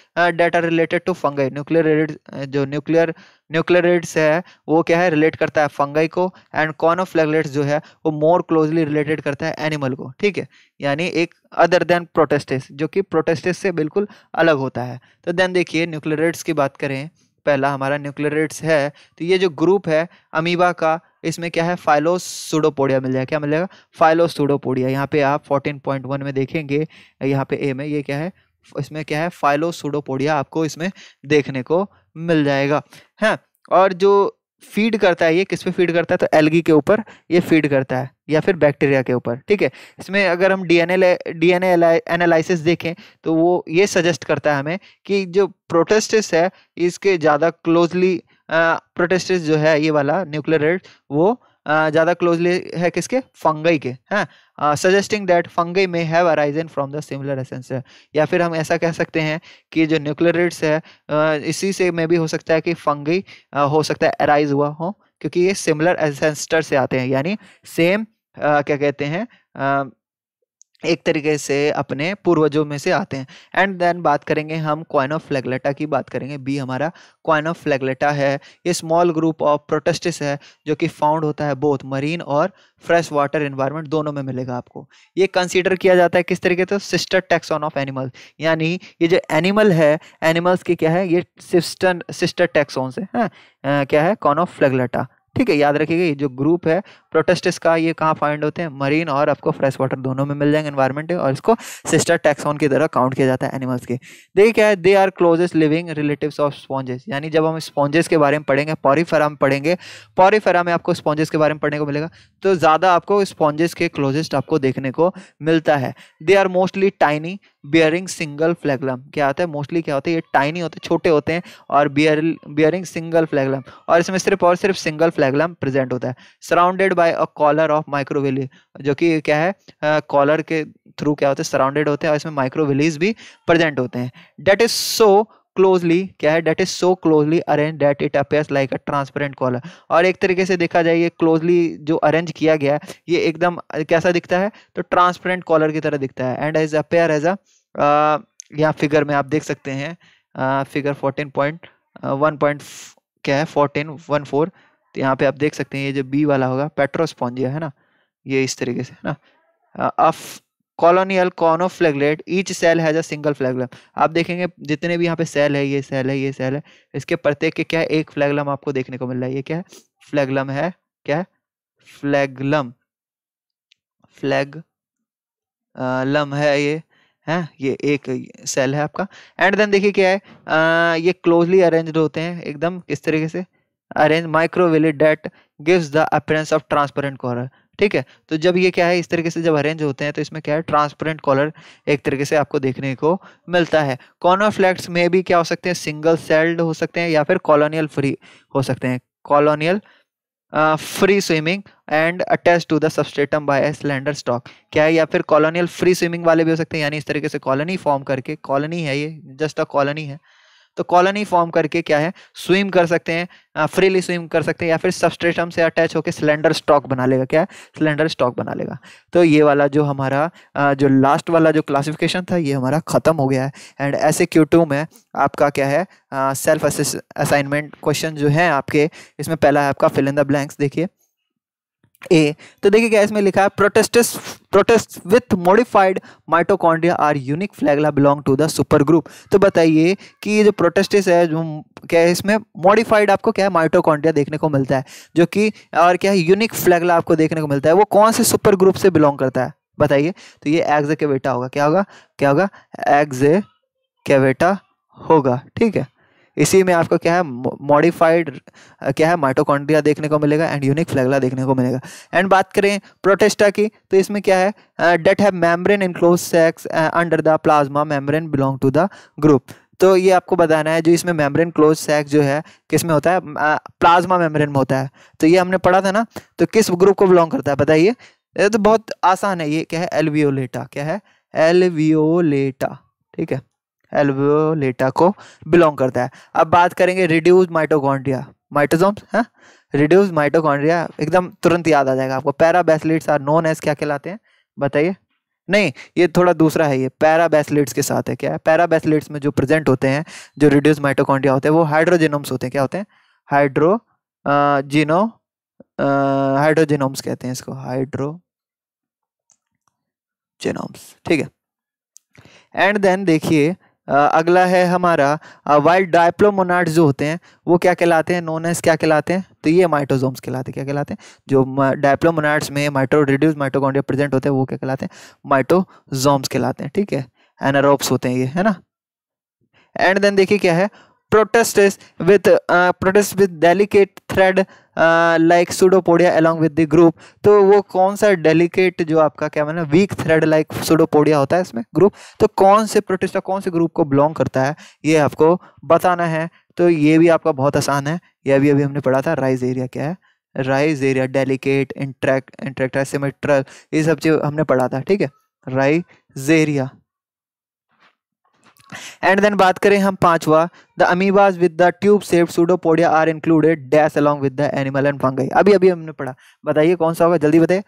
data related to fungi nucleariid जो न्यूक्लियर न्यूक्लियर रेड्स है वो क्या है रिलेट करता है फंगई को एंड कॉनोफ्लैगलेट्स जो है वो मोर क्लोजली रिलेटेड करता है एनिमल को ठीक है यानी एक अदर देन प्रोटेस्टिस जो कि प्रोटेस्टिस से बिल्कुल अलग होता है तो देन देखिए न्यूक्लियर रेड्स की बात करें पहला हमारा न्यूक्लियर रेड्स है तो ये जो ग्रुप है अमीबा का इसमें क्या है फाइलोसुडोपोडिया मिल जाएगा क्या मिलेगा फाइलोसुडोपोडिया यहाँ पे आप 14.1 में देखेंगे यहाँ पे ए में ये क्या है इसमें क्या है फाइलोसुडोपोडिया आपको इसमें देखने को मिल जाएगा है हाँ, और जो फीड करता है ये किस पे फीड करता है तो एलगी के ऊपर ये फीड करता है या फिर बैक्टीरिया के ऊपर ठीक है इसमें अगर हम डीएनए डीएनए एनालिसिस देखें तो वो ये सजेस्ट करता है हमें कि जो प्रोटेस्टिस है इसके ज़्यादा क्लोजली प्रोटेस्टिस जो है ये वाला न्यूक्लियर रेड वो ज़्यादा क्लोजली है किसके फंगई के हैं suggesting that fungi may have arisen from the similar ancestor या फिर हम ऐसा कह सकते हैं कि जो न्यूक्लियर रेड्स है uh, इसी से में भी हो सकता है कि फंगई uh, हो सकता है अराइज हुआ हो क्योंकि ये सिमिलर एसेंसटर से आते हैं यानी सेम uh, क्या कहते हैं एक तरीके से अपने पूर्वजों में से आते हैं एंड देन बात करेंगे हम क्वाइन ऑफ फ्लैगलेटा की बात करेंगे बी हमारा क्वाइन ऑफ फ्लैगलेटा है ये स्मॉल ग्रुप ऑफ प्रोटेस्टिस है जो कि फाउंड होता है बोथ मरीन और फ्रेश वाटर इन्वायरमेंट दोनों में मिलेगा आपको ये कंसीडर किया जाता है किस तरीके से सिस्टर टैक्सॉन ऑफ एनिमल्स यानी ये जो एनिमल है एनिमल्स की क्या है ये सिस्टर सिस्टर टैक्सॉन्स है, है क्या है कॉन ऑफ फ्लैगलेटा ठीक है याद रखिएगा ये जो ग्रुप है प्रोटेस्टिस का ये कहाँ फाइंड होते हैं मरीन और आपको फ्रेश वाटर दोनों में मिल जाएंगे इन्वायरमेंट और इसको सिस्टर टैक्सोन की तरह काउंट किया जाता है एनिमल्स के देखिए क्या है they are closest living relatives of sponges यानी जब हम स्पॉन्जेस के बारे में पढ़ेंगे पॉरीफेरा में पढ़ेंगे पॉरीफेरा में आपको स्पॉन्जेस के बारे में पढ़ने को मिलेगा तो ज़्यादा आपको स्पॉन्जेस के क्लोजेस्ट आपको देखने को मिलता है they are mostly tiny bearing single flagellum क्या होता है मोस्टली क्या होता है ये टाइनी होते हैं छोटे होते हैं और बियर बियरिंग सिंगल फ्लैगलम और इसमें सिर्फ और सिर्फ सिंगल फ्लैगलम प्रेजेंट होता है surrounded by a collar of microvilli जो कि क्या है कॉलर के थ्रू क्या होता है सराउंडेड होते हैं और इसमें माइक्रोविलीज भी प्रेजेंट होते हैं डेट इज सो क्लोजली क्या है that is so closely arranged that it appear like a transparent collar और एक तरीके से देखा जाए ये क्लोजली जो अरेंज किया गया है ये एकदम कैसा दिखता है तो ट्रांसपेरेंट कॉलर की तरह दिखता है and as appear as a यहाँ फिगर में आप देख सकते हैं figure fourteen point one point क्या है फोर्टीन वन फोर तो यहाँ पे आप देख सकते हैं ये जो बी वाला होगा पेट्रोस्पॉन्जिया है ना ये इस तरीके से है ना of colonial flagellate each cell has a single flagellum आप देखेंगे जितने भी यहाँ पे सेल है ये सेल है ये सेल है इसके प्रत्येक के क्या है एक फ्लेगलम आपको देखने को मिल रहा है ये क्या है फ्लेगलम है क्या है फ्लेगलम फ्लैग लम है ये है ये एक सेल है आपका एंड देन देखिए क्या है आ, ये क्लोजली अरेंज होते हैं एकदम किस तरीके से arrange microvilli that gives the appearance of transparent collar ठीक है तो जब ये क्या है इस तरीके से जब अरेंज होते हैं तो इसमें क्या है ट्रांसपेरेंट कॉलर एक तरीके से आपको देखने को मिलता है फ्लैक्स में भी क्या हो सकते हैं सिंगल सेल्ड हो सकते हैं या फिर कॉलोनियल फ्री हो सकते हैं colonial free swimming and attach to the substratum by a slender stalk क्या है या फिर कॉलोनियल फ्री स्विमिंग वाले भी हो सकते हैं यानी इस तरीके से कॉलोनी फॉर्म करके कॉलोनी है ये जस्ट अ कॉलोनी है तो कॉलोनी फॉर्म करके क्या है स्विम कर सकते हैं फ्रीली स्विम कर सकते हैं या फिर सबस्ट्रेटम से अटैच होकर सिलेंडर स्टॉक बना लेगा क्या है सिलेंडर स्टॉक बना लेगा तो ये वाला जो हमारा जो लास्ट वाला जो क्लासिफिकेशन था ये हमारा ख़त्म हो गया है एंड ऐसे क्यू में आपका क्या है सेल्फ असाइनमेंट क्वेश्चन जो है आपके इसमें पहला है आपका फिल इन द ब्लैंक्स देखिए ए तो देखिए क्या इसमें लिखा है protists protist with modified mitochondria are unique flagella belong to the super group तो बताइए कि ये जो प्रोटेस्टिस है जो क्या है इसमें मॉडिफाइड आपको क्या है माइटोकॉन्ड्रिया देखने को मिलता है जो कि और क्या है यूनिक फ्लैगला आपको देखने को मिलता है वो कौन से सुपर ग्रुप से बिलोंग करता है बताइए तो ये एग्जे के बेटा होगा क्या होगा क्या होगा एग्जे के बेटा होगा ठीक है इसी में आपको क्या है मॉडिफाइड क्या है माइटोकॉन्ड्रिया देखने को मिलेगा एंड यूनिक फ्लैगला देखने को मिलेगा एंड बात करें प्रोटेस्टा की तो इसमें क्या है that have membrane enclose sacs under the plasma membrane belong to the group तो ये आपको बताना है जो इसमें मेम्ब्रेन क्लोज सेक जो है किस में होता है प्लाज्मा मेम्ब्रेन में होता है तो ये हमने पढ़ा था ना तो किस ग्रुप को बिलोंग करता है बताइए ये तो बहुत आसान है ये क्या है एलवियोलेटा क्या है एलवियोलेटा ठीक है एल्वोलेटा को बिलोंग करता है अब बात करेंगे रिड्यूज माइटोकॉन्ड्रिया माइटोजोम्स हैं रिड्यूज माइटोकॉन्ड्रिया एकदम तुरंत याद आ जाएगा आपको पैराबैसलेट्स आर नोन एज क्या कहलाते हैं बताइए नहीं ये थोड़ा दूसरा है ये पैराबैसलेट्स के साथ है क्या है पैराबैसलेट्स में जो प्रेजेंट होते हैं जो रिड्यूस माइटोकॉन्ड्रिया होते हैं वो हाइड्रोजेनोम्स होते हैं क्या होते हैं हाइड्रो जीनो हाइड्रोजेनोम्स कहते हैं इसको हाइड्रो जेनोम्स ठीक है एंड देन देखिए अगला है हमारा वाइल्ड डायप्लोमोनाट जो होते हैं वो क्या कहलाते हैं नोन एज क्या कहलाते हैं तो ये माइटोजोम्स कहलाते हैं क्या कहलाते हैं जो डायप्लोमोनाट्स में माइटो रिड्यूस माइटोकॉन्ड्रिया प्रेजेंट होते हैं वो क्या कहलाते हैं माइटोजोम्स कहलाते हैं ठीक है एनारोप्स होते हैं ये है ना एंड देन देखिए क्या है protest is with uh, protest with delicate thread like pseudopodia along with the group तो वो कौन सा डेलिकेट जो आपका क्या मैंने वीक थ्रेड लाइक सुडोपोडिया होता है इसमें ग्रुप तो कौन से प्रोटेस्ट कौन से ग्रुप को बिलोंग करता है ये आपको बताना है तो ये भी आपका बहुत आसान है यह भी अभी हमने पढ़ा था राइज एरिया क्या है Rhizaria delicate interact interact symmetrical ये सब चीज हमने पढ़ा था ठीक है राइज एरिया एंड देन बात करें हम पांचवा the amoebas with the tube सेव pseudopodia are included dash along with the animal and fungi अभी अभी हमने पढ़ा बताइए कौन सा होगा जल्दी बताइए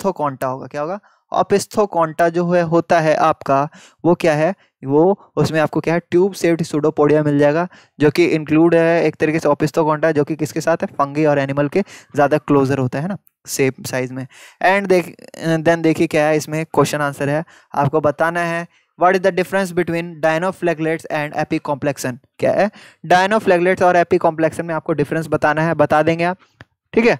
तो कॉन्टा होगा क्या होगा ऑपिस्थोकॉन्टा जो है होता है आपका वो क्या है वो उसमें आपको क्या है ट्यूब सेव्ड सूडोपोडिया मिल जाएगा जो कि इंक्लूड है एक तरीके से ऑपिस्थोकॉन्टा जो कि किसके साथ है फंगी और एनिमल के ज़्यादा क्लोजर होता है ना सेम साइज में एंड देख देन देखिए क्या है इसमें क्वेश्चन आंसर है आपको बताना है what is the difference between dinoflagellates and apicomplexans क्या है डायनोफ्लेगलेट्स और एपी कॉम्प्लेक्सन में आपको डिफरेंस बताना है बता देंगे आप ठीक है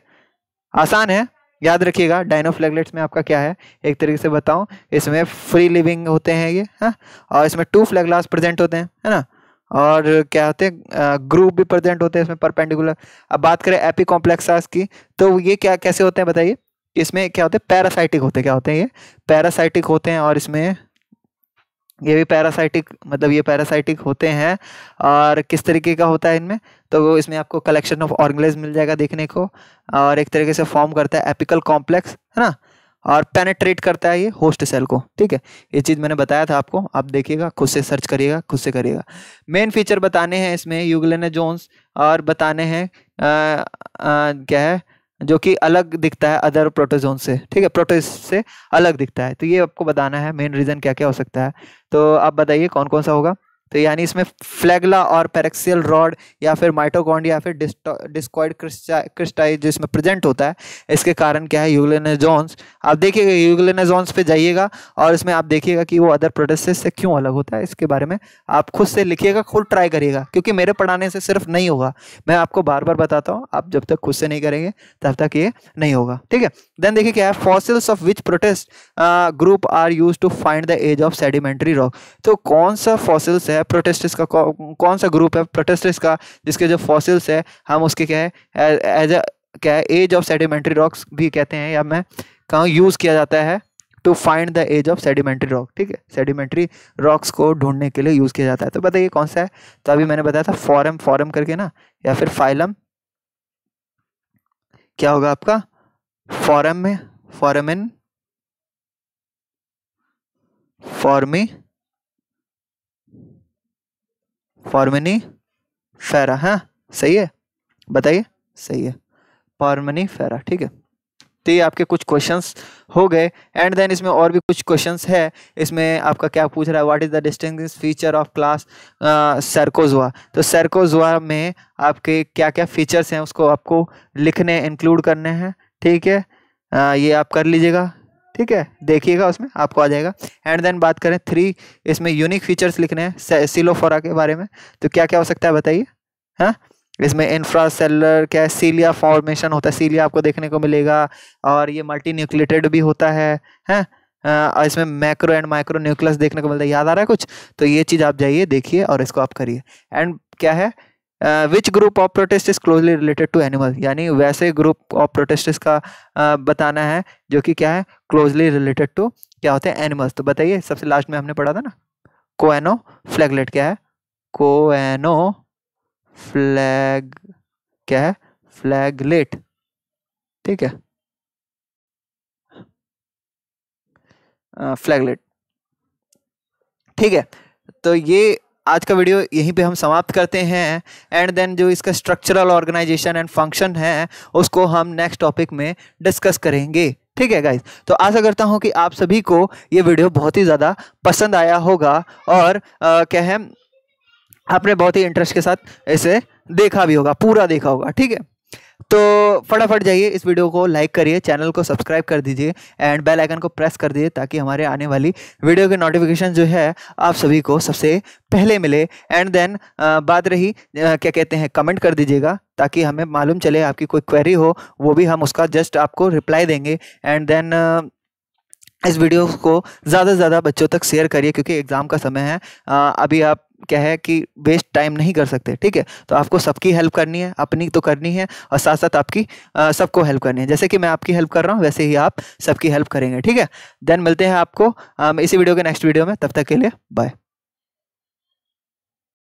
आसान है याद रखिएगा डायनोफ्लेगलेट्स में आपका क्या है एक तरीके से बताऊं इसमें फ्री लिविंग होते हैं ये है हाँ? और इसमें टू फ्लैगलास प्रेजेंट होते हैं है ना और क्या होते हैं ग्रुप भी प्रेजेंट होते हैं इसमें परपेंडिकुलर अब बात करें एपी कॉम्प्लेक्सास की तो ये क्या कैसे होते हैं बताइए इसमें क्या होते हैं पैरासाइटिक होते हैं क्या होते हैं ये पैरासाइटिक होते हैं और इसमें ये भी पैरासाइटिक मतलब ये पैरासाइटिक होते हैं और किस तरीके का होता है इनमें तो इसमें आपको कलेक्शन ऑफ ऑर्गेनाइज मिल जाएगा देखने को और एक तरीके से फॉर्म करता है एपिकल कॉम्प्लेक्स है ना और पेनेट्रेट करता है ये होस्ट सेल को ठीक है ये चीज़ मैंने बताया था आपको आप देखिएगा खुद से सर्च करिएगा खुद से करिएगा मेन फीचर बताने हैं इसमें यूगलेना जोन्स और बताने हैं क्या है जो कि अलग दिखता है अदर प्रोटोजोन से ठीक है प्रोटोज से अलग दिखता है तो ये आपको बताना है मेन रीज़न क्या क्या हो सकता है तो आप बताइए कौन कौन सा होगा तो यानी इसमें फ्लैगला और पेरेक्सियल रॉड या फिर माइटोकॉन्ड या फिर डिस्कॉइड क्रिस्टाइज जो इसमें प्रेजेंट होता है इसके कारण क्या है यूगलेनाजोन्स आप देखिएगा यूगलेनाजोन्स पे जाइएगा और इसमें आप देखिएगा कि वो अदर प्रोडक्ट से क्यों अलग होता है इसके बारे में आप खुद से लिखिएगा खुद ट्राई करिएगा क्योंकि मेरे पढ़ाने से सिर्फ नहीं होगा मैं आपको बार बार बताता हूँ आप जब तक खुद से नहीं करेंगे तब तक ये नहीं होगा ठीक है देन देखिए क्या है fossils of which protist group are use to find the age of sedimentary rock तो कौन सा फॉसिल्स है है प्रोटेस्टिस का कौन सा ग्रुप है प्रोटेस्टिस का जिसके जो फॉसिल्स है हम उसके क्या है एज अ क्या है एज ऑफ सेडिमेंट्री रॉक्स भी कहते हैं या मैं कहाँ यूज़ किया जाता है to find the age of sedimentary rock ठीक है सेडिमेंट्री रॉक्स को ढूंढने के लिए यूज़ किया जाता है तो बताइए कौन सा है तो अभी मैंने बताया था फॉरम फॉरम करके ना या फिर फाइलम क्या होगा आपका फॉरम में फॉरमिन फॉर्मी फॉर्मनी फेरा है हाँ, सही है बताइए सही है फॉर्मनी फेरा ठीक है तो ये आपके कुछ क्वेश्चंस हो गए एंड देन इसमें और भी कुछ क्वेश्चंस है इसमें आपका क्या पूछ रहा है what is the distinguishing feature of class Sarcozoa तो सरकोजुआ में आपके क्या क्या फीचर्स हैं उसको आपको लिखने इंक्लूड करने हैं ठीक है आ, ये आप कर लीजिएगा ठीक है देखिएगा उसमें आपको आ जाएगा एंड देन बात करें थ्री इसमें यूनिक फीचर्स लिखने हैं सिलोफोरा के बारे में तो क्या क्या हो सकता है बताइए हाँ इसमें इंफ्रा सेलर क्या है सीलिया फॉर्मेशन होता है सीलिया आपको देखने को मिलेगा और ये मल्टी न्यूक्लेटेड भी होता है हैं हाँ? और इसमें मैक्रो एंड माइक्रो न्यूक्लियस देखने को मिलता है याद आ रहा है कुछ तो ये चीज़ आप जाइए देखिए और इसको आप करिए एंड क्या है which group of protist is closely related to animal यानी वैसे ग्रुप ऑफ प्रोटेस्ट का uh, बताना है जो कि क्या है क्लोजली रिलेटेड टू क्या होते हैं एनिमल्स तो बताइए सबसे लास्ट में हमने पढ़ा था ना कोएनो फ्लैगलेट क्या है कोएनो फ्लैग क्या है फ्लैगलेट ठीक है फ्लैगलेट uh, ठीक है तो ये आज का वीडियो यहीं पे हम समाप्त करते हैं एंड देन जो इसका स्ट्रक्चरल ऑर्गेनाइजेशन एंड फंक्शन है उसको हम नेक्स्ट टॉपिक में डिस्कस करेंगे ठीक है गाइज तो आशा करता हूँ कि आप सभी को ये वीडियो बहुत ही ज़्यादा पसंद आया होगा और आ, क्या है आपने बहुत ही इंटरेस्ट के साथ इसे देखा भी होगा पूरा देखा होगा ठीक है तो फटाफट जाइए इस वीडियो को लाइक करिए चैनल को सब्सक्राइब कर दीजिए एंड बेल आइकन को प्रेस कर दीजिए ताकि हमारे आने वाली वीडियो के नोटिफिकेशन जो है आप सभी को सबसे पहले मिले एंड देन बात रही क्या कहते हैं कमेंट कर दीजिएगा ताकि हमें मालूम चले आपकी कोई क्वेरी हो वो भी हम उसका जस्ट आपको रिप्लाई देंगे एंड देन इस वीडियो को ज़्यादा से ज़्यादा बच्चों तक शेयर करिए क्योंकि एग्ज़ाम का समय है अभी आप क्या है कि वेस्ट टाइम नहीं कर सकते ठीक है तो आपको सबकी हेल्प करनी है अपनी तो करनी है और साथ साथ आपकी सबको हेल्प करनी है जैसे कि मैं आपकी हेल्प कर रहा हूँ वैसे ही आप सबकी हेल्प करेंगे ठीक है देन मिलते हैं आपको इसी वीडियो के नेक्स्ट वीडियो में तब तक के लिए बाय